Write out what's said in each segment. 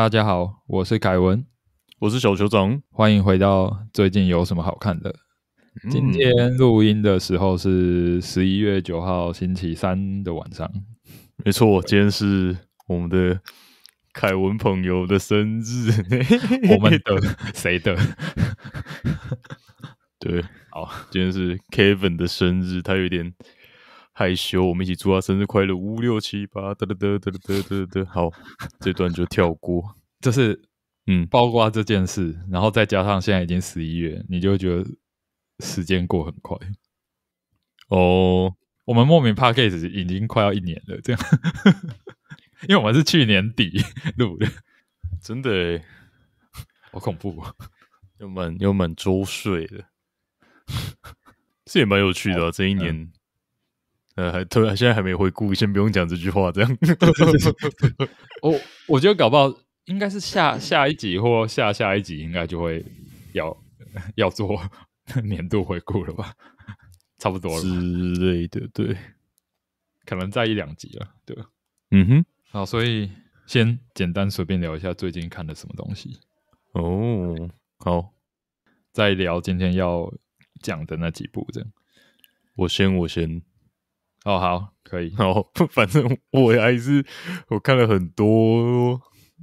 大家好，我是凯文，我是小球总，欢迎回到最近有什么好看的。今天录音的时候是十一月九号星期三的晚上，没错，今天是我们的凯文朋友的生日，我们的谁的？对，好，今天是 Kevin 的生日，他有点。害羞，我们一起祝他生日快乐五六七八哒哒哒哒哒哒哒。好，这段就跳过。就是，嗯，包括这件事，然后再加上现在已经十一月，你就觉得时间过很快。哦，我们莫名 p a r k i s s 已经快要一年了，这样，因为我们是去年底 录的，真的，好恐怖，又满又满周岁了，这也蛮有趣的，这一年。呃，还突然现在还没回顾，先不用讲这句话。这样，我我觉得搞不好应该是下下一集或下下一集，应该就会要要做 年度回顾了吧，差不多了之类的。对，可能在一两集了。对，嗯哼。好，所以先简单随便聊一下最近看的什么东西。哦，好，再聊今天要讲的那几部。这样，我先，我先。哦，好，可以。哦，反正我还是我看了很多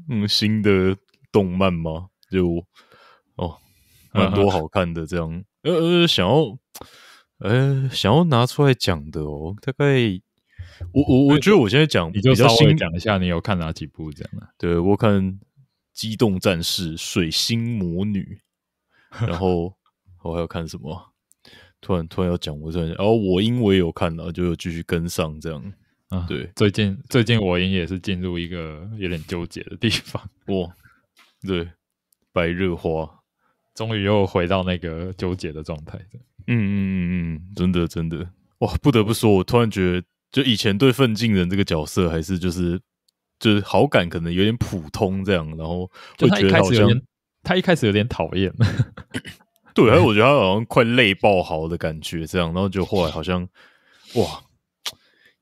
嗯新的动漫嘛，就哦蛮多好看的这样。呃，呃，想要呃想要拿出来讲的哦，大概我我我觉得我现在讲比较稍微讲一下，你有看哪几部这样的？对我看《机动战士水星魔女》，然后 我还要看什么？突然，突然要讲，我突然哦，我因为有看到，就有继续跟上这样啊。对，最近最近我也也是进入一个 有点纠结的地方。我 对白日花，终于又回到那个纠结的状态。嗯嗯嗯嗯，真的真的哇，不得不说，我突然觉得，就以前对奋进人这个角色还是就是就是好感可能有点普通这样，然后就他一好始有他一开始有点讨厌。对，我觉得他好像快累爆豪的感觉，这样，然后就后来好像，哇，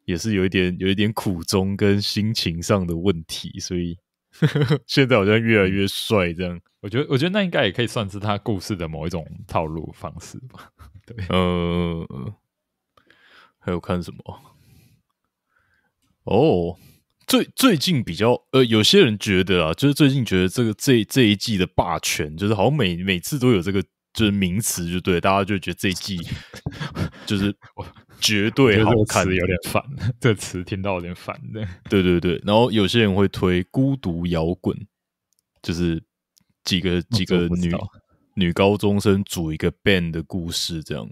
也是有一点有一点苦衷跟心情上的问题，所以 现在好像越来越帅，这样。我觉得，我觉得那应该也可以算是他故事的某一种套路方式吧。对，呃，还有看什么？哦，最最近比较，呃，有些人觉得啊，就是最近觉得这个这这一季的霸权，就是好像每每次都有这个。就是名词就对，大家就觉得这季 就是绝对好看，有点烦，这词听到有点烦的。对对对，然后有些人会推孤独摇滚，就是几个几个女女高中生组一个 band 的故事，这样。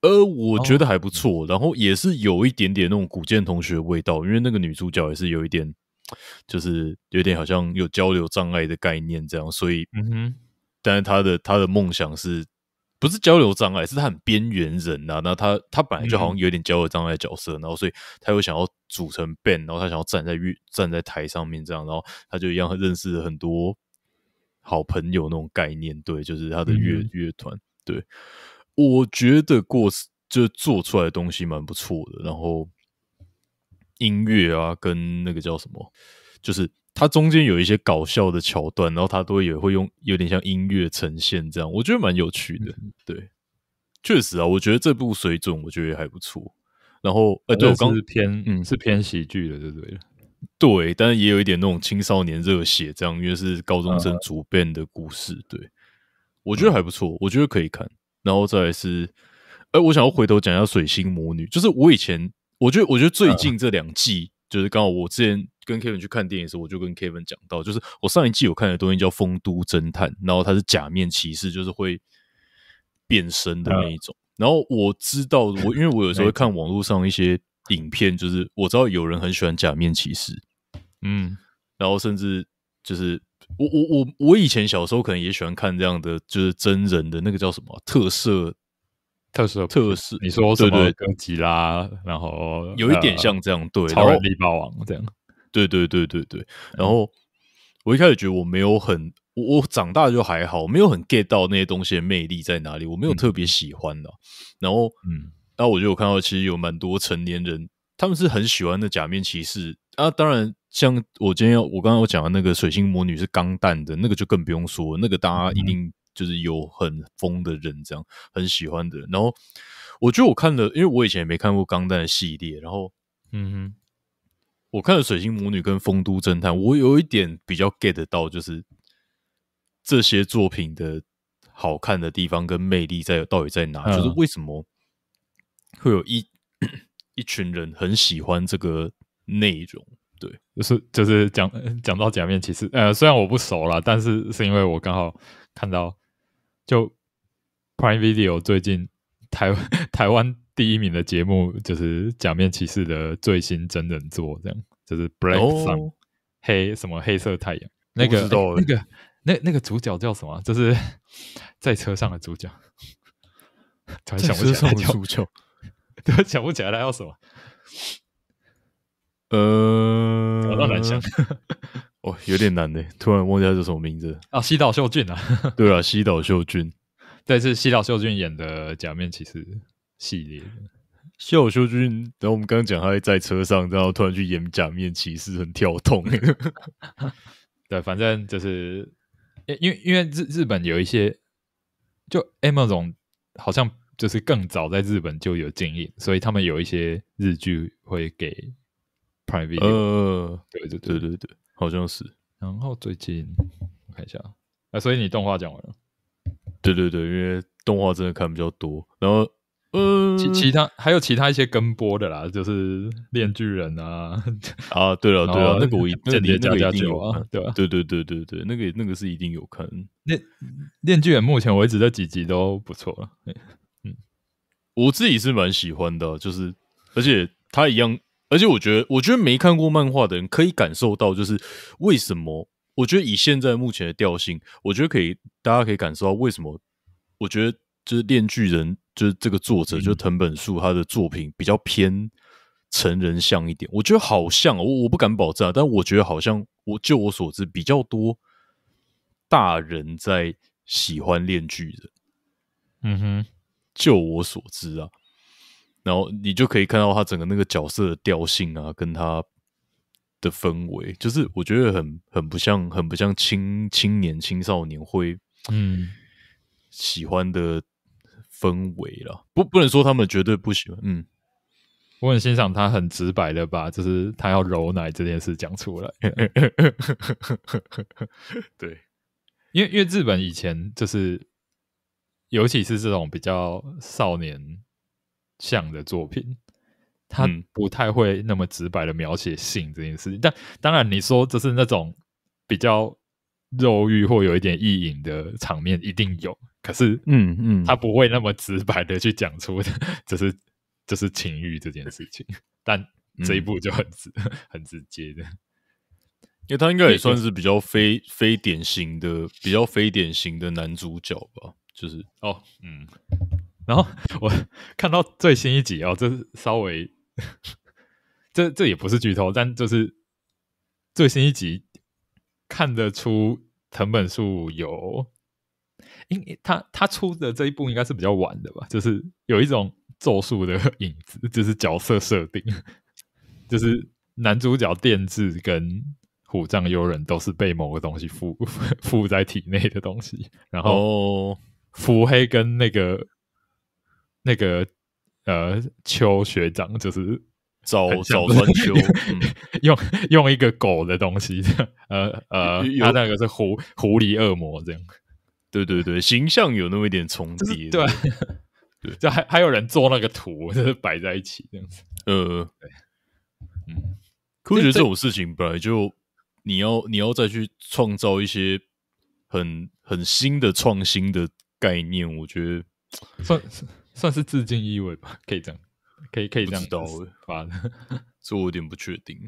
呃，我觉得还不错，然后也是有一点点那种古剑同学味道，因为那个女主角也是有一点，就是有点好像有交流障碍的概念这样，所以嗯哼。但是他的他的梦想是不是交流障碍？是他很边缘人呐。那他他本来就好像有点交流障碍角色，然后所以他又想要组成 band，然后他想要站在乐站在台上面这样，然后他就一样认识很多好朋友那种概念。对，就是他的乐乐团。对，我觉得过就做出来的东西蛮不错的。然后音乐啊，跟那个叫什么，就是。它中间有一些搞笑的桥段，然后它都也会用有点像音乐呈现这样，我觉得蛮有趣的。对，确实啊，我觉得这部水准我觉得还不错。然后，哎，对，是偏嗯，是偏喜剧的，对对对，但是也有一点那种青少年热血，这样因为是高中生主编的故事。对，我觉得还不错，我觉得可以看。然后再是，哎，我想要回头讲一下《水星魔女》，就是我以前，我觉得，我觉得最近这两季，就是刚好我之前。跟 Kevin 去看电影时，候，我就跟 Kevin 讲到，就是我上一季我看的东西叫《丰都侦探》，然后他是假面骑士，就是会变身的那一种。然后我知道，我因为我有时候会 看网络上一些影片，就是我知道有人很喜欢假面骑士，嗯，然后甚至就是我我我我以前小时候可能也喜欢看这样的，就是真人的那个叫什么特色，特色特色，你说对对哥吉拉，然后有一点像这样对超力霸王这样。对对对对对，然后我一开始觉得我没有很我我长大就还好，没有很 get 到那些东西的魅力在哪里，我没有特别喜欢的。然后，嗯，然后我就有看到，其实有蛮多成年人他们是很喜欢的假面骑士啊。当然，像我今天我刚刚我讲的那个水星魔女是钢弹的，那个就更不用说，那个大家一定就是有很疯的人这样很喜欢的。然后，我觉得我看了，因为我以前没看过钢弹的系列，然后，嗯哼。我看了《水星魔女》跟《丰都侦探》，我有一点比较 get 到，就是这些作品的好看的地方跟魅力在到底在哪？就是为什么会有一 一群人很喜欢这个内容？对，就是就是讲 讲到假面骑士，呃，虽然我不熟了，但是是因为我刚好看到，就 Prime Video 最近台 台湾。第一名的节目就是《假面骑士》的最新真人作，这样就是《Black Sun》黑什么黑色太阳那个那个那那个主角叫什么？就是在车上的主角，突然想不起来。足球对，想不起来他叫什么？呃，我乱想，哦，有点难呢，突然忘记叫什么名字啊？西岛秀俊啊？对啊，西岛秀俊，对，是西岛秀俊演的《假面骑士》。系列的秀秀君，等我们刚刚讲，他在车上，然后突然去演假面骑士，很跳痛。对，反正就是，因因为因为日日本有一些，就 M 总好像就是更早在日本就有经历，所以他们有一些日剧会给 Private。嗯，对对对对对，好像是。然后最近我看一下，啊，所以你动画讲完了？对对对，因为动画真的看比较多，然后。呃，其其他还有其他一些跟播的啦，就是《炼巨人》啊，啊，对了 对了，那个我一间接加加就啊，对吧？对对对对对，那个那个是一定有看。那《炼巨人》目前为止在几集都不错了。嗯，我自己是蛮喜欢的，就是而且他一样，而且我觉得，我觉得没看过漫画的人可以感受到，就是为什么？我觉得以现在目前的调性，我觉得可以，大家可以感受到为什么？我觉得。就是《炼巨人》，就是这个作者，就是藤本树，他的作品比较偏成人向一点。我觉得好像，我我不敢保证，啊，但我觉得好像，我就我所知，比较多大人在喜欢《炼巨人》。嗯哼，就我所知啊，然后你就可以看到他整个那个角色的调性啊，跟他的氛围，就是我觉得很很不像，很不像青青年青少年会嗯喜欢的。氛围了，不不能说他们绝对不喜欢，嗯，我很欣赏他很直白的把就是他要揉奶这件事讲出来，对，因为因为日本以前就是，尤其是这种比较少年像的作品，他不太会那么直白的描写性这件事情，但当然你说这是那种比较肉欲或有一点意淫的场面，一定有。可是，嗯嗯，他不会那么直白的去讲出，就是就是情欲这件事情，但这一部就很直很直接的，因为他应该也算是比较非非典型的，比较非典型的男主角吧，就是哦，嗯，然后我看到最新一集哦，这稍微，这这也不是剧透，但就是最新一集看得出藤本树有。因为他他出的这一部应该是比较晚的吧，就是有一种咒术的影子，就是角色设定，就是男主角电次跟虎杖悠人都是被某个东西附 附在体内的东西，然后腹黑跟那个那个呃秋学长就是走走春秋 用用一个狗的东西，呃呃，他那个是狐狐狸恶魔这样。对对对，形象有那么一点重叠，对，对，就还还有人做那个图，就是摆在一起这样子。呃，嗯，我觉得这种事情本来就你要你要再去创造一些很很新的创新的概念，我觉得算算是致敬意味吧，可以这样，可以可以这样。不发的，这我有点不确定，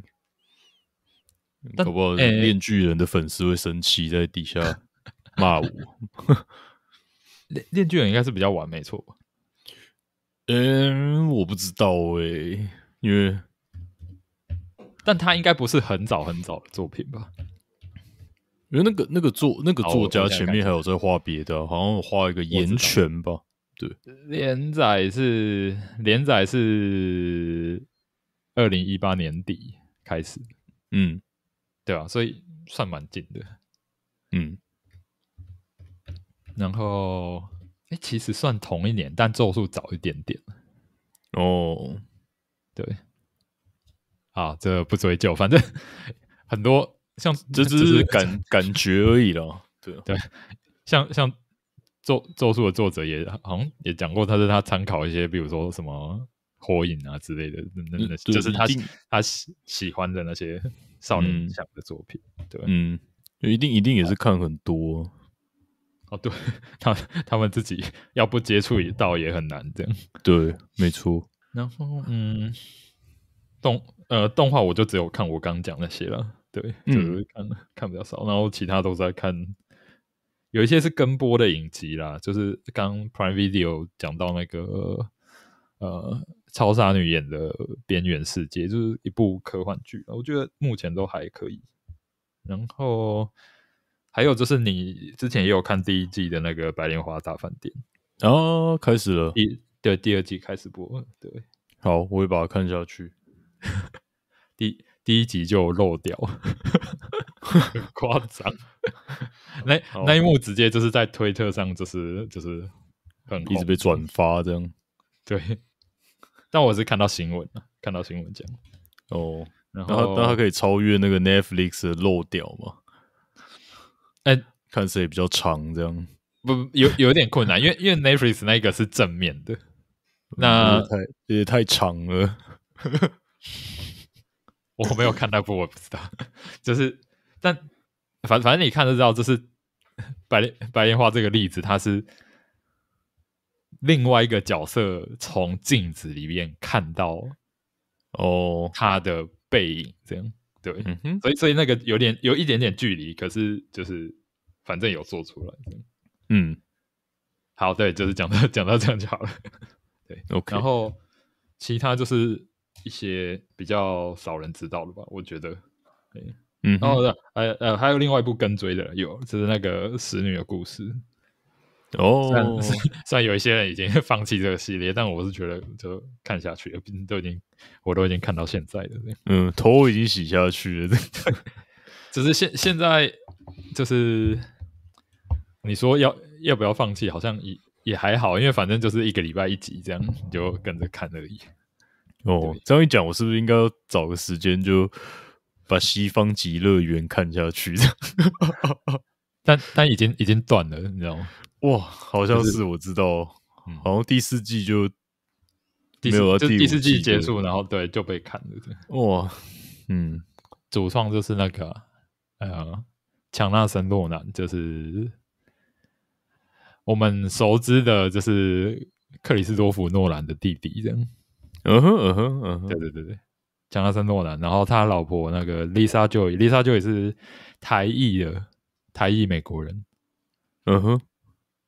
搞不好，面剧人的粉丝会生气在底下。骂我，练练剧人应该是比较晚没错吧？嗯，我不知道哎，因为但他应该不是很早很早的作品吧？因为那个那个作那个作家前面还有在画别的，好像画一个岩泉吧？对，连载是连载是二零一八年底开始，嗯，对吧？所以算蛮近的，嗯。然后，哎，其实算同一年，但咒术早一点点。哦，对，啊，这不追究，反正很多，像这只是感感觉而已咯。对对，像像咒咒术的作者也好像也讲过，他是他参考一些，比如说什么火影啊之类的，那那就是他他喜喜欢的那些少年像的作品，对嗯，就一定一定也是看很多。哦，对他他们自己要不接触也道也很难这样，对，没错。然后嗯，动呃动画我就只有看我刚刚讲那些了，对，就是看看比较少。然后其他都在看，有一些是跟播的影集啦，就是刚 Prime Video 讲到那个呃超杀女演的《边缘世界》，就是一部科幻剧，我觉得目前都还可以。然后。还有就是，你之前也有看第一季的那个《白莲花大饭店》哦，开始了，对第二季开始播，对，好，我会把它看下去。第第一集就漏掉，夸张，那那一幕直接就是在推特上，就是就是很一直被转发这样。对，但我是看到新闻看到新闻讲哦，然后但它可以超越那个 Netflix 漏掉吗？哎，看谁比较长这样？不，有有点困难，因为因为 n f 弗 e 斯那个是正面的，那也太长了。我没有看到过，我不知道。就是，但反正反正你看得到，就是 白白莲花这个例子，它是另外一个角色从镜子里面看到哦他的背影，这样。对，所以所以那个有点有一点点距离，可是就是反正有做出来。嗯，好，对，就是讲到讲到这样就好了。对，o k 然后其他就是一些比较少人知道的吧，我觉得。嗯，然后的呃呃，还有另外一部跟追的有，就是那个使女的故事。哦，虽然有一些人已经放弃这个系列，但我是觉得就看下去，毕竟都已经，我都已经看到现在的。嗯，头已经洗下去了，只是现现在就是你说要要不要放弃，好像也也还好，因为反正就是一个礼拜一集这样，你就跟着看而已。哦，这样一讲，我是不是应该找个时间就把《西方极乐园》看下去 但但已经已经断了，你知道吗？哇，好像是我知道，好像第四季就没有，就第四季结束，然后对就被砍了。哇，嗯，主创就是那个呃，强纳森·诺兰，就是我们熟知的，就是克里斯多夫·诺兰的弟弟，这样。嗯哼，嗯哼，嗯哼，对对对对，乔纳森·诺兰，然后他老婆那个丽莎·就丽莎就也是台裔的台裔美国人。嗯哼。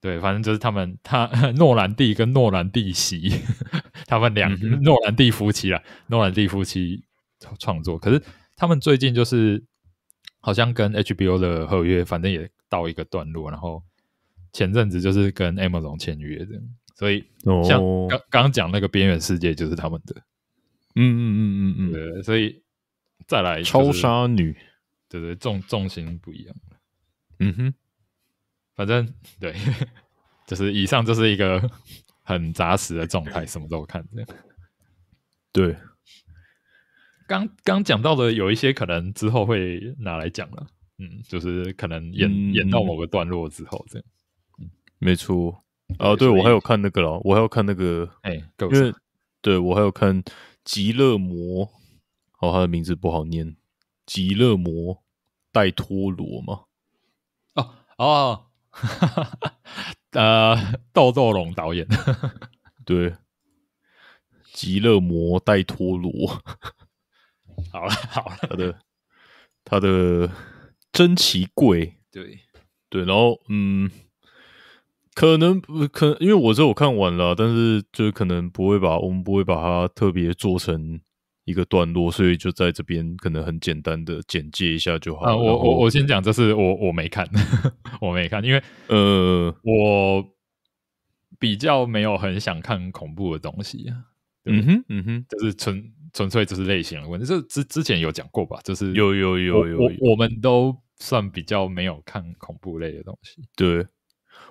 对，反正就是他们，他 诺兰弟跟诺兰弟媳，他们两诺兰弟夫妻了，诺兰弟夫妻创作。可是他们最近就是好像跟 HBO 的合约，反正也到一个段落。然后前阵子就是跟 Amazon 签约的，所以像刚刚讲那个《边缘世界》就是他们的，嗯嗯嗯嗯嗯，对。所以再来超杀女，对对，重重心不一样。嗯哼。反正 对，就是以上就是一个 很扎实的状态，什么都看样。对，刚刚讲到的有一些可能之后会拿来讲了，嗯，就是可能演演到某个段落之后这样。嗯，没错。啊，对，我还有看那个了，我还有看那个，哎，因为对我还有看《极乐魔》，哦，他的名字不好念，《极乐魔》带托罗嘛。哦哦。哈哈，呃，斗斗龙导演，对，极乐魔戴托罗，好了好了，他的他的真奇贵，对对，然后嗯，可能可，能因为我这我看完了，但是就是可能不会把我们不会把它特别做成。一个段落，所以就在这边可能很简单的简介一下就好啊。我我我先讲，这是我我没看，我没看，因为呃，我比较没有很想看恐怖的东西啊。嗯哼，嗯哼，就是纯纯粹就是类型的问题。这之之前有讲过吧？就是有有有有，我们都算比较没有看恐怖类的东西，对。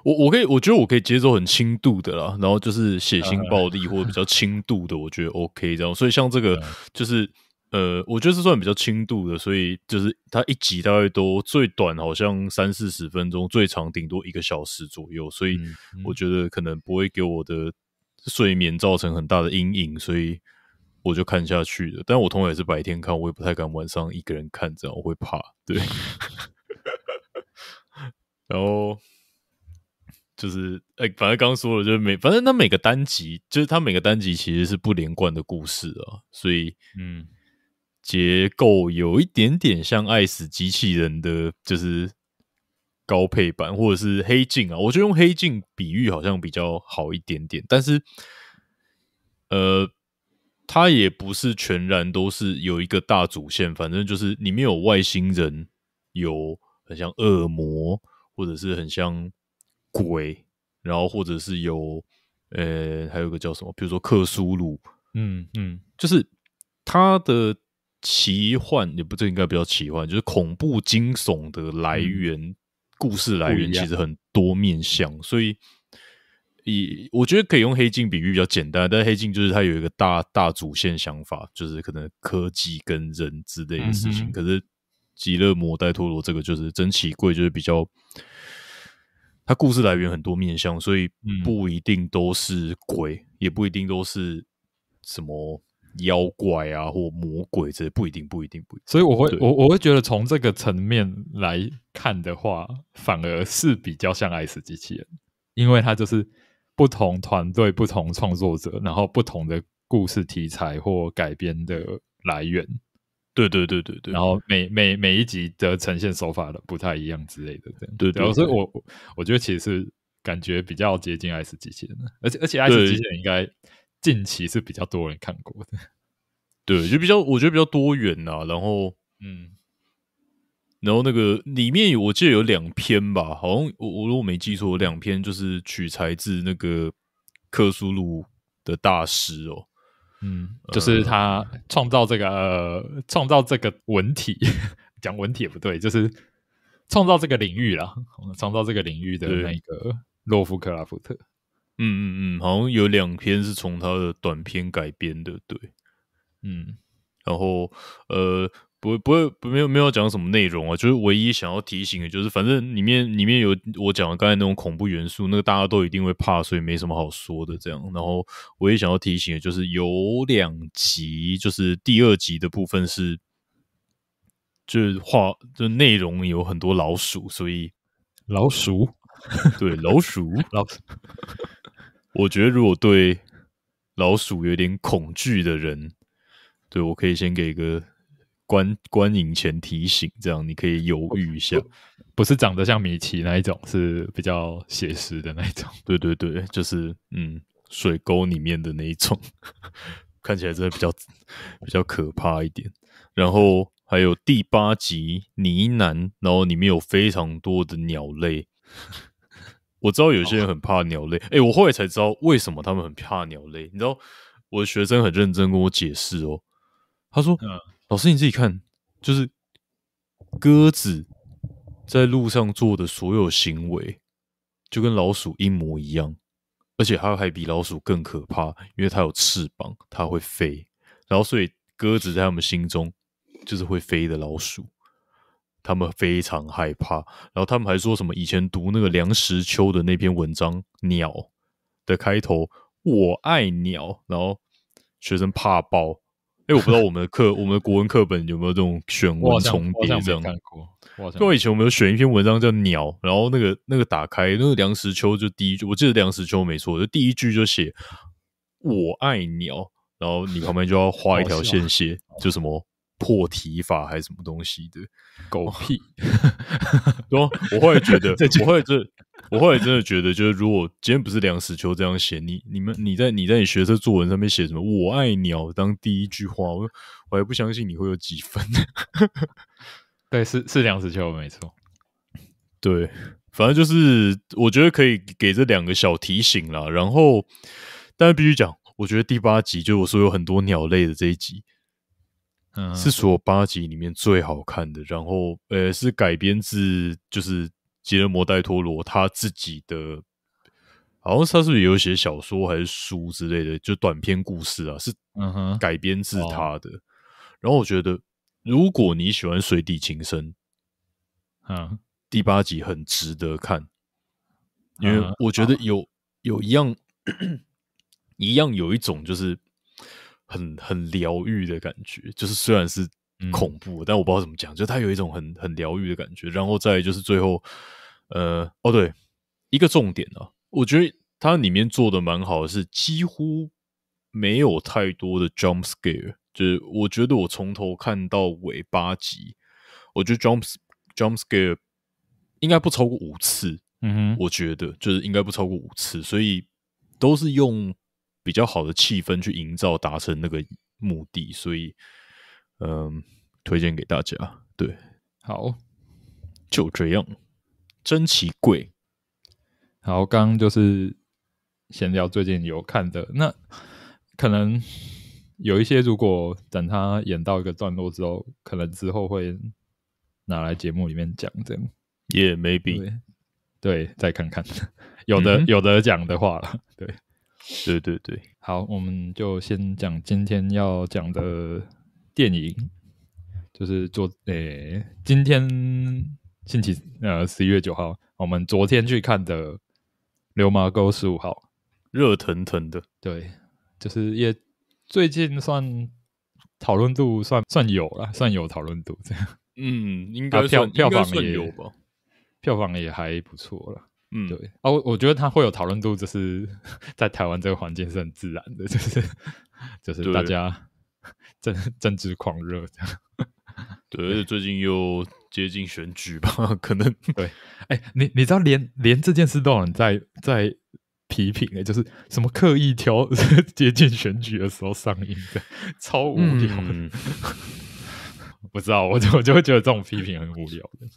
我我可以，我觉得我可以接受很轻度的啦，然后就是血腥暴力或者比较轻度的，我觉得 OK 这样。所以像这个就是呃，我觉得是算比较轻度的，所以就是它一集大概都最短好像三四十分钟，最长顶多一个小时左右。所以我觉得可能不会给我的睡眠造成很大的阴影，所以我就看下去了。但我同样也是白天看，我也不太敢晚上一个人看，这样我会怕。对，然后。就是，哎，反正刚说了，就是每，反正他每个单集，就是它每个单集其实是不连贯的故事啊，所以，嗯，结构有一点点像《爱死机器人的》，就是高配版，或者是《黑镜》啊，我觉得用《黑镜》比喻好像比较好一点点，但是，呃，它也不是全然都是有一个大主线，反正就是里面有外星人，有很像恶魔，或者是很像。鬼，然后或者是有，呃，还有个叫什么？比如说克苏鲁，嗯嗯，就是它的奇幻也不，这应该比较奇幻，就是恐怖惊悚的来源，故事来源其实很多面相，所以以我觉得可以用黑镜比喻比较简单，但黑镜就是它有一个大大主线想法，就是可能科技跟人之类的事情。可是极乐魔戴托罗这个就是真奇贵，就是比较。它故事来源很多面向，所以不一定都是鬼，也不一定都是什么妖怪啊或魔鬼，这不一定，不一定，不一定。所以我会，我我会觉得从这个层面来看的话，反而是比较像《爱死机器人》，因为它就是不同团队、不同创作者，然后不同的故事题材或改编的来源。对对对对对，然后每每每一集的呈现手法的不太一样之类的，这样。对，然后所以我我觉得其实感觉比较接近《爱死机器人而且而且《爱死机器人》应该近期是比较多人看过的。对，就比较我觉得比较多元呐。然后，嗯，然后那个里面我记得有两篇吧，好像我我如果没记错，两篇就是取材自那个克苏鲁的大师哦。嗯，就是他创造这个，呃、创造这个文体，讲文体也不对，就是创造这个领域了，创造这个领域的那个洛夫克拉夫特。嗯嗯嗯，好像有两篇是从他的短篇改编的，对。嗯，然后呃。不，不会，没有，没有讲什么内容啊。就是唯一想要提醒的，就是反正里面里面有我讲的刚才那种恐怖元素，那个大家都一定会怕，所以没什么好说的。这样，然后唯一想要提醒的，就是有两集，就是第二集的部分是，就是画，就内容有很多老鼠，所以老鼠，对老鼠，老鼠。我觉得如果对老鼠有点恐惧的人，对我可以先给一个。观观影前提醒，这样你可以犹豫一下。不是长得像米奇那一种，是比较写实的那一种。对对对，就是嗯，水沟里面的那一种，看起来真的比较比较可怕一点。然后还有第八集呢喃，然后里面有非常多的鸟类。我知道有些人很怕鸟类，哎，我后来才知道为什么他们很怕鸟类。你知道我的学生很认真跟我解释哦，他说。老师，你自己看，就是鸽子在路上做的所有行为，就跟老鼠一模一样，而且它还比老鼠更可怕，因为它有翅膀，它会飞。然后，所以鸽子在他们心中就是会飞的老鼠，他们非常害怕。然后，他们还说什么？以前读那个梁实秋的那篇文章《鸟》的开头，“我爱鸟”，然后学生怕爆，哎，我不知道我们的课，我们的国文课本有没有这种选文重叠这样？因为以前我们有选一篇文章叫《鸟》，然后那个那个打开那个梁实秋就第一句，我记得梁实秋没错，就第一句就写“我爱鸟”，然后你旁边就要画一条线，写就什么。破题法还是什么东西的狗屁！对，我会觉得，我会真，我后来真的觉得，就是如果今天不是梁实秋这样写，你、你们、你在、你在你学生作文上面写什么“我爱鸟”当第一句话，我我还不相信你会有几分。对，是是梁实秋，没错。对，反正就是我觉得可以给这两个小提醒啦，然后，但是必须讲，我觉得第八集就我说有很多鸟类的这一集。是所有八集里面最好看的，然后呃，是改编自就是吉尔摩戴托罗他自己的，好像他是不是有写小说还是书之类的，就短篇故事啊，是改编自他的。然后我觉得，如果你喜欢水底情深，嗯，第八集很值得看，因为我觉得有有一样 一样有一种就是。很很疗愈的感觉，就是虽然是恐怖，但我不知道怎么讲，就它有一种很很疗愈的感觉。然后再就是最后，呃，哦对，一个重点啊，我觉得它里面做的蛮好的是，几乎没有太多的 jump scare，就是我觉得我从头看到尾八集，我觉得 jump jump scare 应该不超过五次，嗯，我觉得就是应该不超过五次，所以都是用。比较好的气氛去营造，达成那个目的，所以嗯，推荐给大家。对，好，就这样。真奇贵。好，刚刚就是闲聊，最近有看的，那可能有一些，如果等他演到一个段落之后，可能之后会拿来节目里面讲，这样也没必。对，再看看，有的有的讲的话了，对。对对对，好，我们就先讲今天要讲的电影，就是昨诶，今天星期呃十一月九号，我们昨天去看的《流麻沟十五号》，热腾腾的，对，就是也最近算讨论度算算有了，算有讨论度这样，嗯，应该票票房也有吧，票房也还不错了。嗯，对，哦，我觉得他会有讨论度，就是 在台湾这个环境是很自然的，就是 就是大家政政治狂热这样，对，而且最近又接近选举吧，可能对，哎，你你知道连连这件事都有人在在批评哎，就是什么刻意挑接近选举的时候上映的，超无聊，嗯、不知道，我就我就会觉得这种批评很无聊的。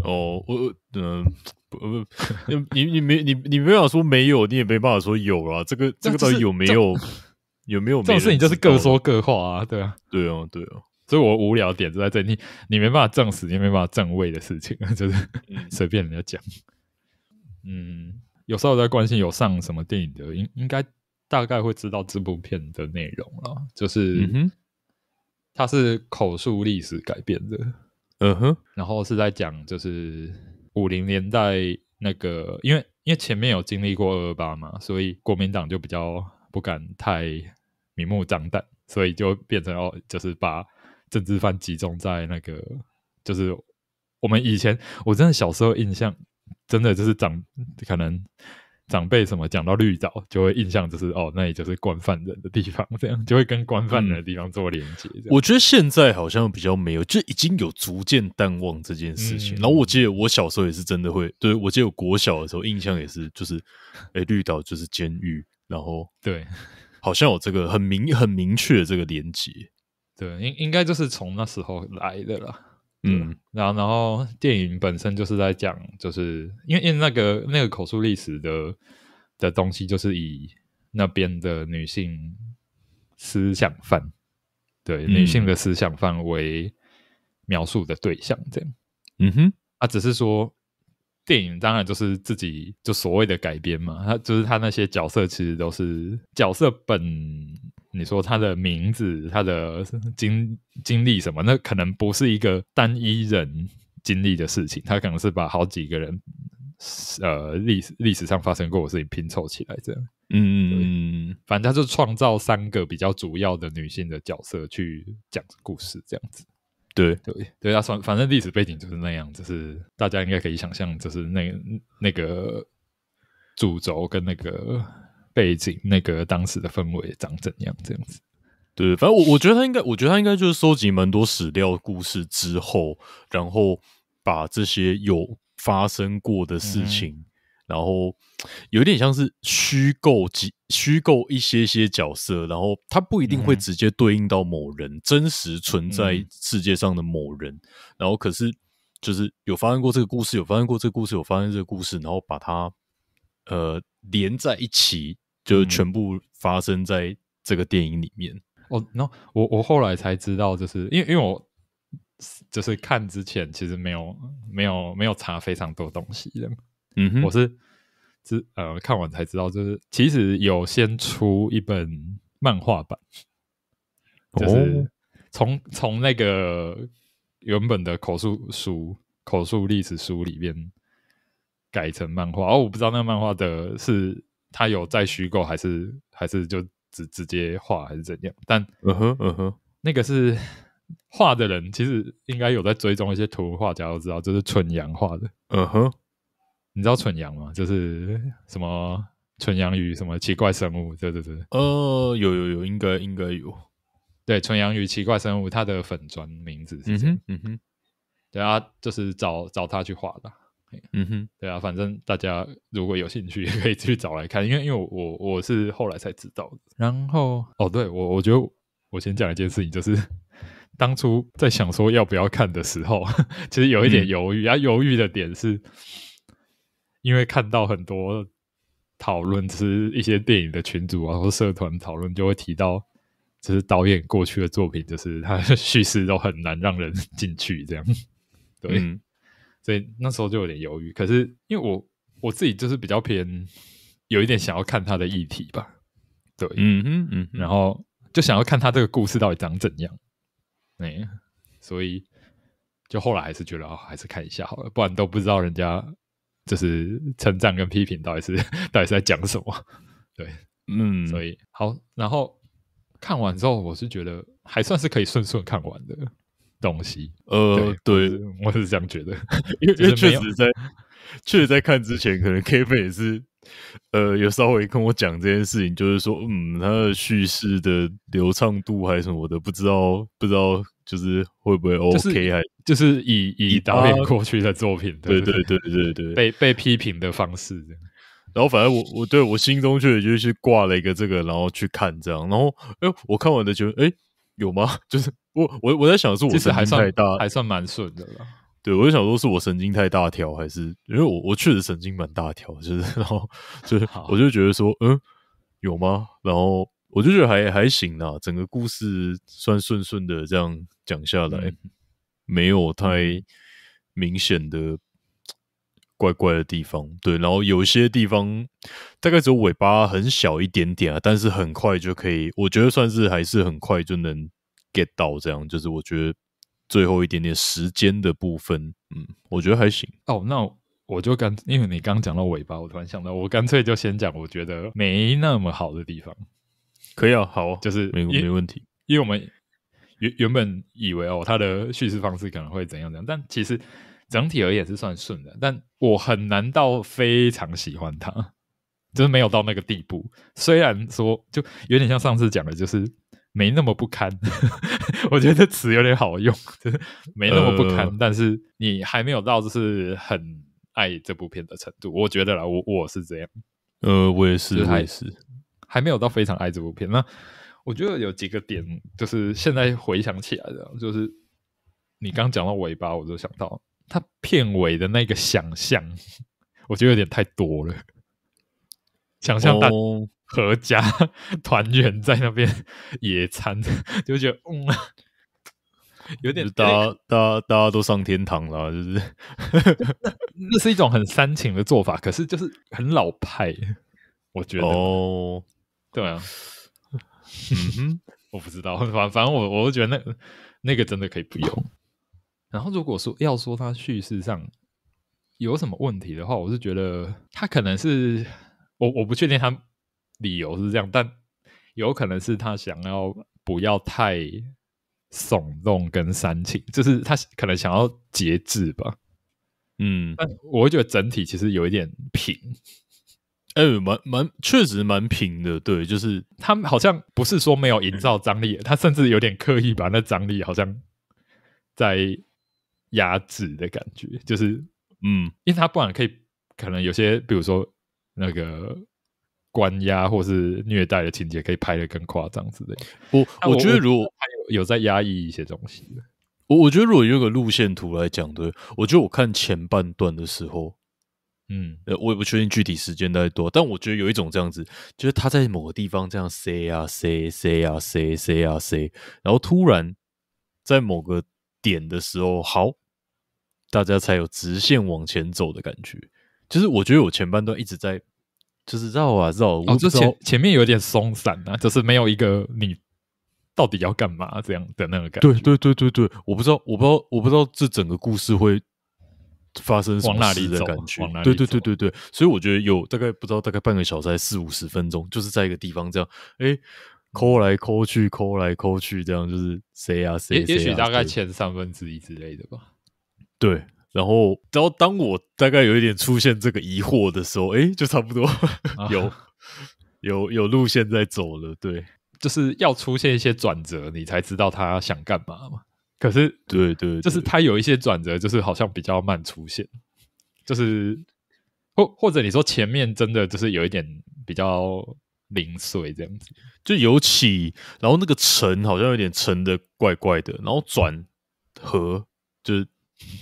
哦，我嗯，不，不，你你没你你没办法说没有，你也没办法说有啦。这个这个到底 有没有有没有没？这种事情，就是各说各话啊，对啊，对哦，对哦。所以我无聊点就在这里，你没办法证实，你没办法证伪的事情，就是随便人家讲。嗯，有时候在关心有上什么电影的，应应该大概会知道这部片的内容了。就是，它是口述历史改编的。嗯哼，然后是在讲，就是五零年代那个，因为因为前面有经历过二二八嘛，所以国民党就比较不敢太明目张胆，所以就变成哦，就是把政治犯集中在那个，就是我们以前我真的小时候印象，真的就是长可能。长辈什么讲到绿岛，就会印象就是哦，那也就是惯犯人的地方，这样就会跟惯犯人的地方做连接。我觉得现在好像比较没有，就已经有逐渐淡忘这件事情。然后我记得我小时候也是真的会，对我记得国小的时候印象也是，就是哎绿岛就是监狱，然后对，好像有这个很明很明确的这个连接。对，应应该就是从那时候来的了。嗯，然后，然后电影本身就是在讲，就是因为因为那个那个口述历史的的东西，就是以那边的女性思想范，对女性的思想范为描述的对象，这样。嗯哼，他只是说电影当然就是自己就所谓的改编嘛，他就是他那些角色其实都是角色本。你说他的名字，他的经经历什么？那可能不是一个单一人经历的事情，他可能是把好几个人，呃，历史历史上发生过的事情拼凑起来这样。嗯嗯嗯，反正他就创造三个比较主要的女性的角色去讲故事这样子。对对对，他反反正历史背景就是那样，就是大家应该可以想象，就是那那个主轴跟那个。背景那个当时的氛围长怎样？这样子，对，反正我我觉得他应该，我觉得他应该就是收集蛮多史料故事之后，然后把这些有发生过的事情，然后有点像是虚构几虚构一些些角色，然后他不一定会直接对应到某人真实存在世界上的某人，然后可是就是有发生过这个故事，有发生过这个故事，有发生这个故事，然后把它。呃，连在一起，就是全部发生在这个电影里面。哦，那我我后来才知道，就是因为因为我就是看之前其实没有没有没有查非常多东西的，嗯，我是只呃看完才知道，就是其实有先出一本漫画版，就是从从那个原本的口述书、口述历史书里面。改成漫画哦，我不知道那个漫画的是他有在虚构，还是还是就直直接画，还是怎样？但嗯哼嗯哼，那个是画的人，其实应该有在追踪一些图画，家都知道，就是纯阳画的。嗯哼，你知道纯阳吗？就是什么纯阳鱼？什么奇怪生物？对对对。呃，有有有，应该应该有。对，纯阳鱼奇怪生物，它的粉砖名字是这样。嗯哼，对啊，就是找找他去画的。嗯哼，对啊，反正大家如果有兴趣，也可以去找来看，因为因为我我是后来才知道的。然后哦，对我我觉得我先讲一件事情，就是 当初在想说要不要看的时候，其实有一点犹豫，啊。犹豫的点是因为看到很多讨论，就是一些电影的群组啊或社团讨论，就会提到，就是导演过去的作品，就是他 叙事都很难让人进去，这样对。所以那时候就有点犹豫，可是因为我我自己就是比较偏有一点想要看他的议题吧，对，嗯嗯嗯，然后就想要看他这个故事到底长怎样，哎，所以就后来还是觉得哦，还是看一下好了，不然都不知道人家就是称赞跟批评到底是到底是在讲什么，对，嗯，所以好，然后看完之后，我是觉得还算是可以顺顺看完的。东西，呃，对，我是这样觉得，因为 因为确实在，确实在看之前，可能 K 费也是，呃，有稍微跟我讲这件事情，就是说，嗯，他的叙事的流畅度还是什么的，不知道不知道，就是会不会 OK 还就是以以导演过去的作品，对对对对对，被被批评的方式，然后反正我我对我心中就实就是挂了一个这个，然后去看这样，然后哎，我看完的觉得，哎，有吗？就是。我我我在想说，其实还算大，还算蛮顺的了。对，我就想说，是我神经太大条，还是因为我我确实神经蛮大条，就是然后就是我就觉得说，嗯，有吗？然后我就觉得还还行啦，整个故事算顺顺的这样讲下来，没有太明显的怪怪的地方。对，然后有些地方大概只有尾巴很小一点点啊，但是很快就可以，我觉得算是还是很快就能。get 到这样，就是我觉得最后一点点时间的部分，嗯，我觉得还行哦。那我就干，因为你刚讲到尾巴，我突然想到，我干脆就先讲我觉得没那么好的地方。可以啊，好，就是没没问题，因为我们原原本以为哦，他的叙事方式可能会怎样怎样，但其实整体而言是算顺的。但我很难到非常喜欢它，就是没有到那个地步。虽然说，就有点像上次讲的，就是。没那么不堪，我觉得词有点好用，没那么不堪，但是你还没有到就是很爱这部片的程度，我觉得啦，我我是这样，呃，我也是，还是还没有到非常爱这部片。那我觉得有几个点，就是现在回想起来的，就是你刚讲到尾巴，我就想到它片尾的那个想象，我觉得有点太多了，想象大。合家 团圆在那边野餐，就觉得嗯，有点大家大家大家都上天堂了，是是？那那是一种很煽情的做法，可是就是很老派，我觉得哦，对啊，嗯哼，我不知道，反反正我，我觉得那那个真的可以不用。然后如果说要说他叙事上有什么问题的话，我是觉得他可能是我我不确定他。理由是这样，但有可能是他想要不要太耸动跟煽情，就是他可能想要节制吧。嗯，我会觉得整体其实有一点平，哎，蛮蛮确实蛮平的。对，就是他们好像不是说没有营造张力，他甚至有点刻意把那张力好像在压制的感觉，就是嗯，因为他不然可以可能有些比如说那个。关押或是虐待的情节可以拍的更夸张之类。我我觉得如果有有在压抑一些东西，我我觉得如果有个路线图来讲的，我觉得我看前半段的时候，嗯，我也不确定具体时间在多，但我觉得有一种这样子，就是他在某个地方这样塞啊塞塞啊塞塞啊塞，然后突然在某个点的时候，好，大家才有直线往前走的感觉。就是我觉得我前半段一直在。就是绕啊绕，哦，就前前面有点松散啊，就是没有一个你到底要干嘛这样的那个感。对对对对对，我不知道，我不知道，我不知道这整个故事会发生往哪里的感觉。对对对对对，所以我觉得有大概不知道大概半个小时还是五十分钟，就是在一个地方这样，哎，抠来抠去，抠来抠去，这样就是谁啊谁？也也许大概前三分之一之类的吧。对。然后，然后当我大概有一点出现这个疑惑的时候，哎，就差不多 有有有路线在走了。对，就是要出现一些转折，你才知道他想干嘛嘛。可是，对对，就是他有一些转折，就是好像比较慢出现，就是或或者你说前面真的就是有一点比较零碎这样子，就尤其然后那个沉好像有点沉的怪怪的，然后转和就是。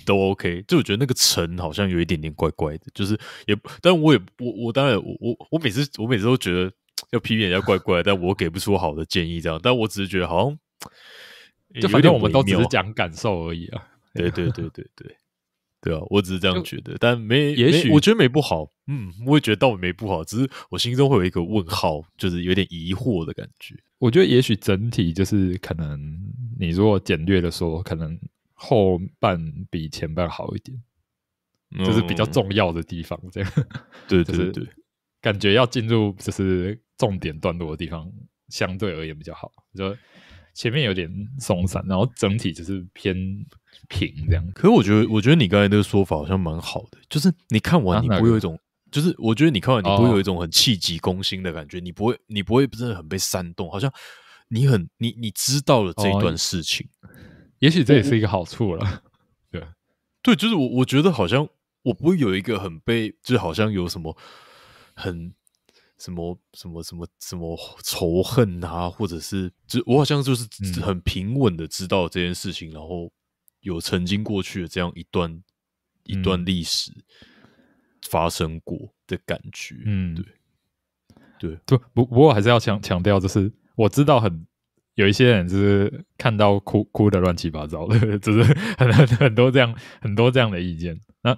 都 OK，就我觉得那个陈好像有一点点怪怪的，就是也，但我也我我当然我我我每次我每次都觉得要批评人家怪怪，但我给不出好的建议这样，但我只是觉得好像，就反正我们都只是讲感受而已啊，对对对对对，对啊，我只是这样觉得，但没，也许我觉得没不好，嗯，我也觉得倒没不好，只是我心中会有一个问号，就是有点疑惑的感觉。我觉得也许整体就是可能，你如果简略的说，可能。后半比前半好一点，就是比较重要的地方。这样，对，对对，感觉要进入就是重点段落的地方，相对而言比较好。就前面有点松散，然后整体就是偏平这样。可是我觉得，我觉得你刚才那个说法好像蛮好的，就是你看完你不有一种，就是我觉得你看完你不有一种很气急攻心的感觉，你不会，你不会真的很被煽动，好像你很你你知道了这一段事情。也许这也是一个好处了，对，对，就是我我觉得好像我不会有一个很被，就好像有什么很什么什么什么什么仇恨啊，或者是就我好像就是很平稳的知道这件事情，然后有曾经过去的这样一段一段历史发生过的感觉，嗯，对，对，不不不过还是要强强调，就是我知道很。有一些人就是看到哭哭的乱七八糟的，只 是很很很多这样很多这样的意见。那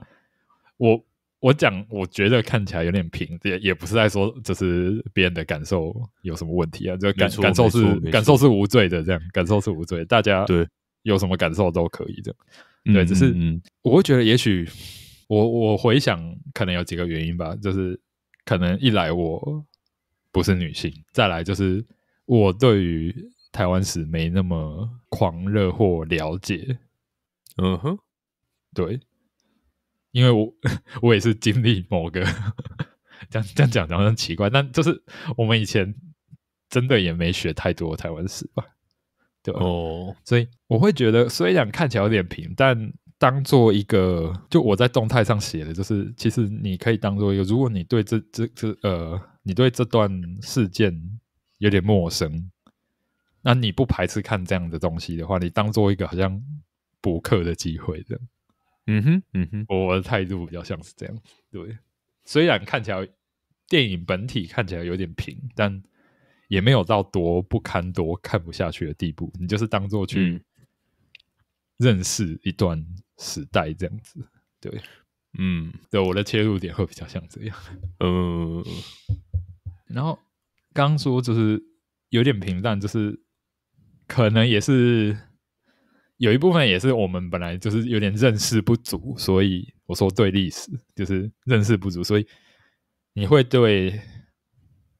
我我讲，我觉得看起来有点平，也也不是在说，就是别人的感受有什么问题啊？就感感受是感受是无罪的，这样感受是无罪，大家对有什么感受都可以的。对，只是我会觉得，也许我我回想，可能有几个原因吧，就是可能一来我不是女性，再来就是我对于。台湾史没那么狂热或了解，嗯哼，对，因为我 我也是经历某个，这样这样讲好像奇怪，但就是我们以前真的也没学太多台湾史吧，对哦，所以我会觉得，虽然看起来有点平，但当做一个，就我在动态上写的，就是其实你可以当做一个，如果你对这这这呃，你对这段事件有点陌生。那你不排斥看这样的东西的话，你当做一个好像补课的机会样。嗯哼，嗯哼，我的态度比较像是这样。对，虽然看起来电影本体看起来有点平，但也没有到多不堪多看不下去的地步。你就是当做去认识一段时代这样子。对，嗯，对，我的切入点会比较像这样。嗯，然后刚说就是有点平淡，就是。可能也是有一部分，也是我们本来就是有点认识不足，所以我说对历史就是认识不足，所以你会对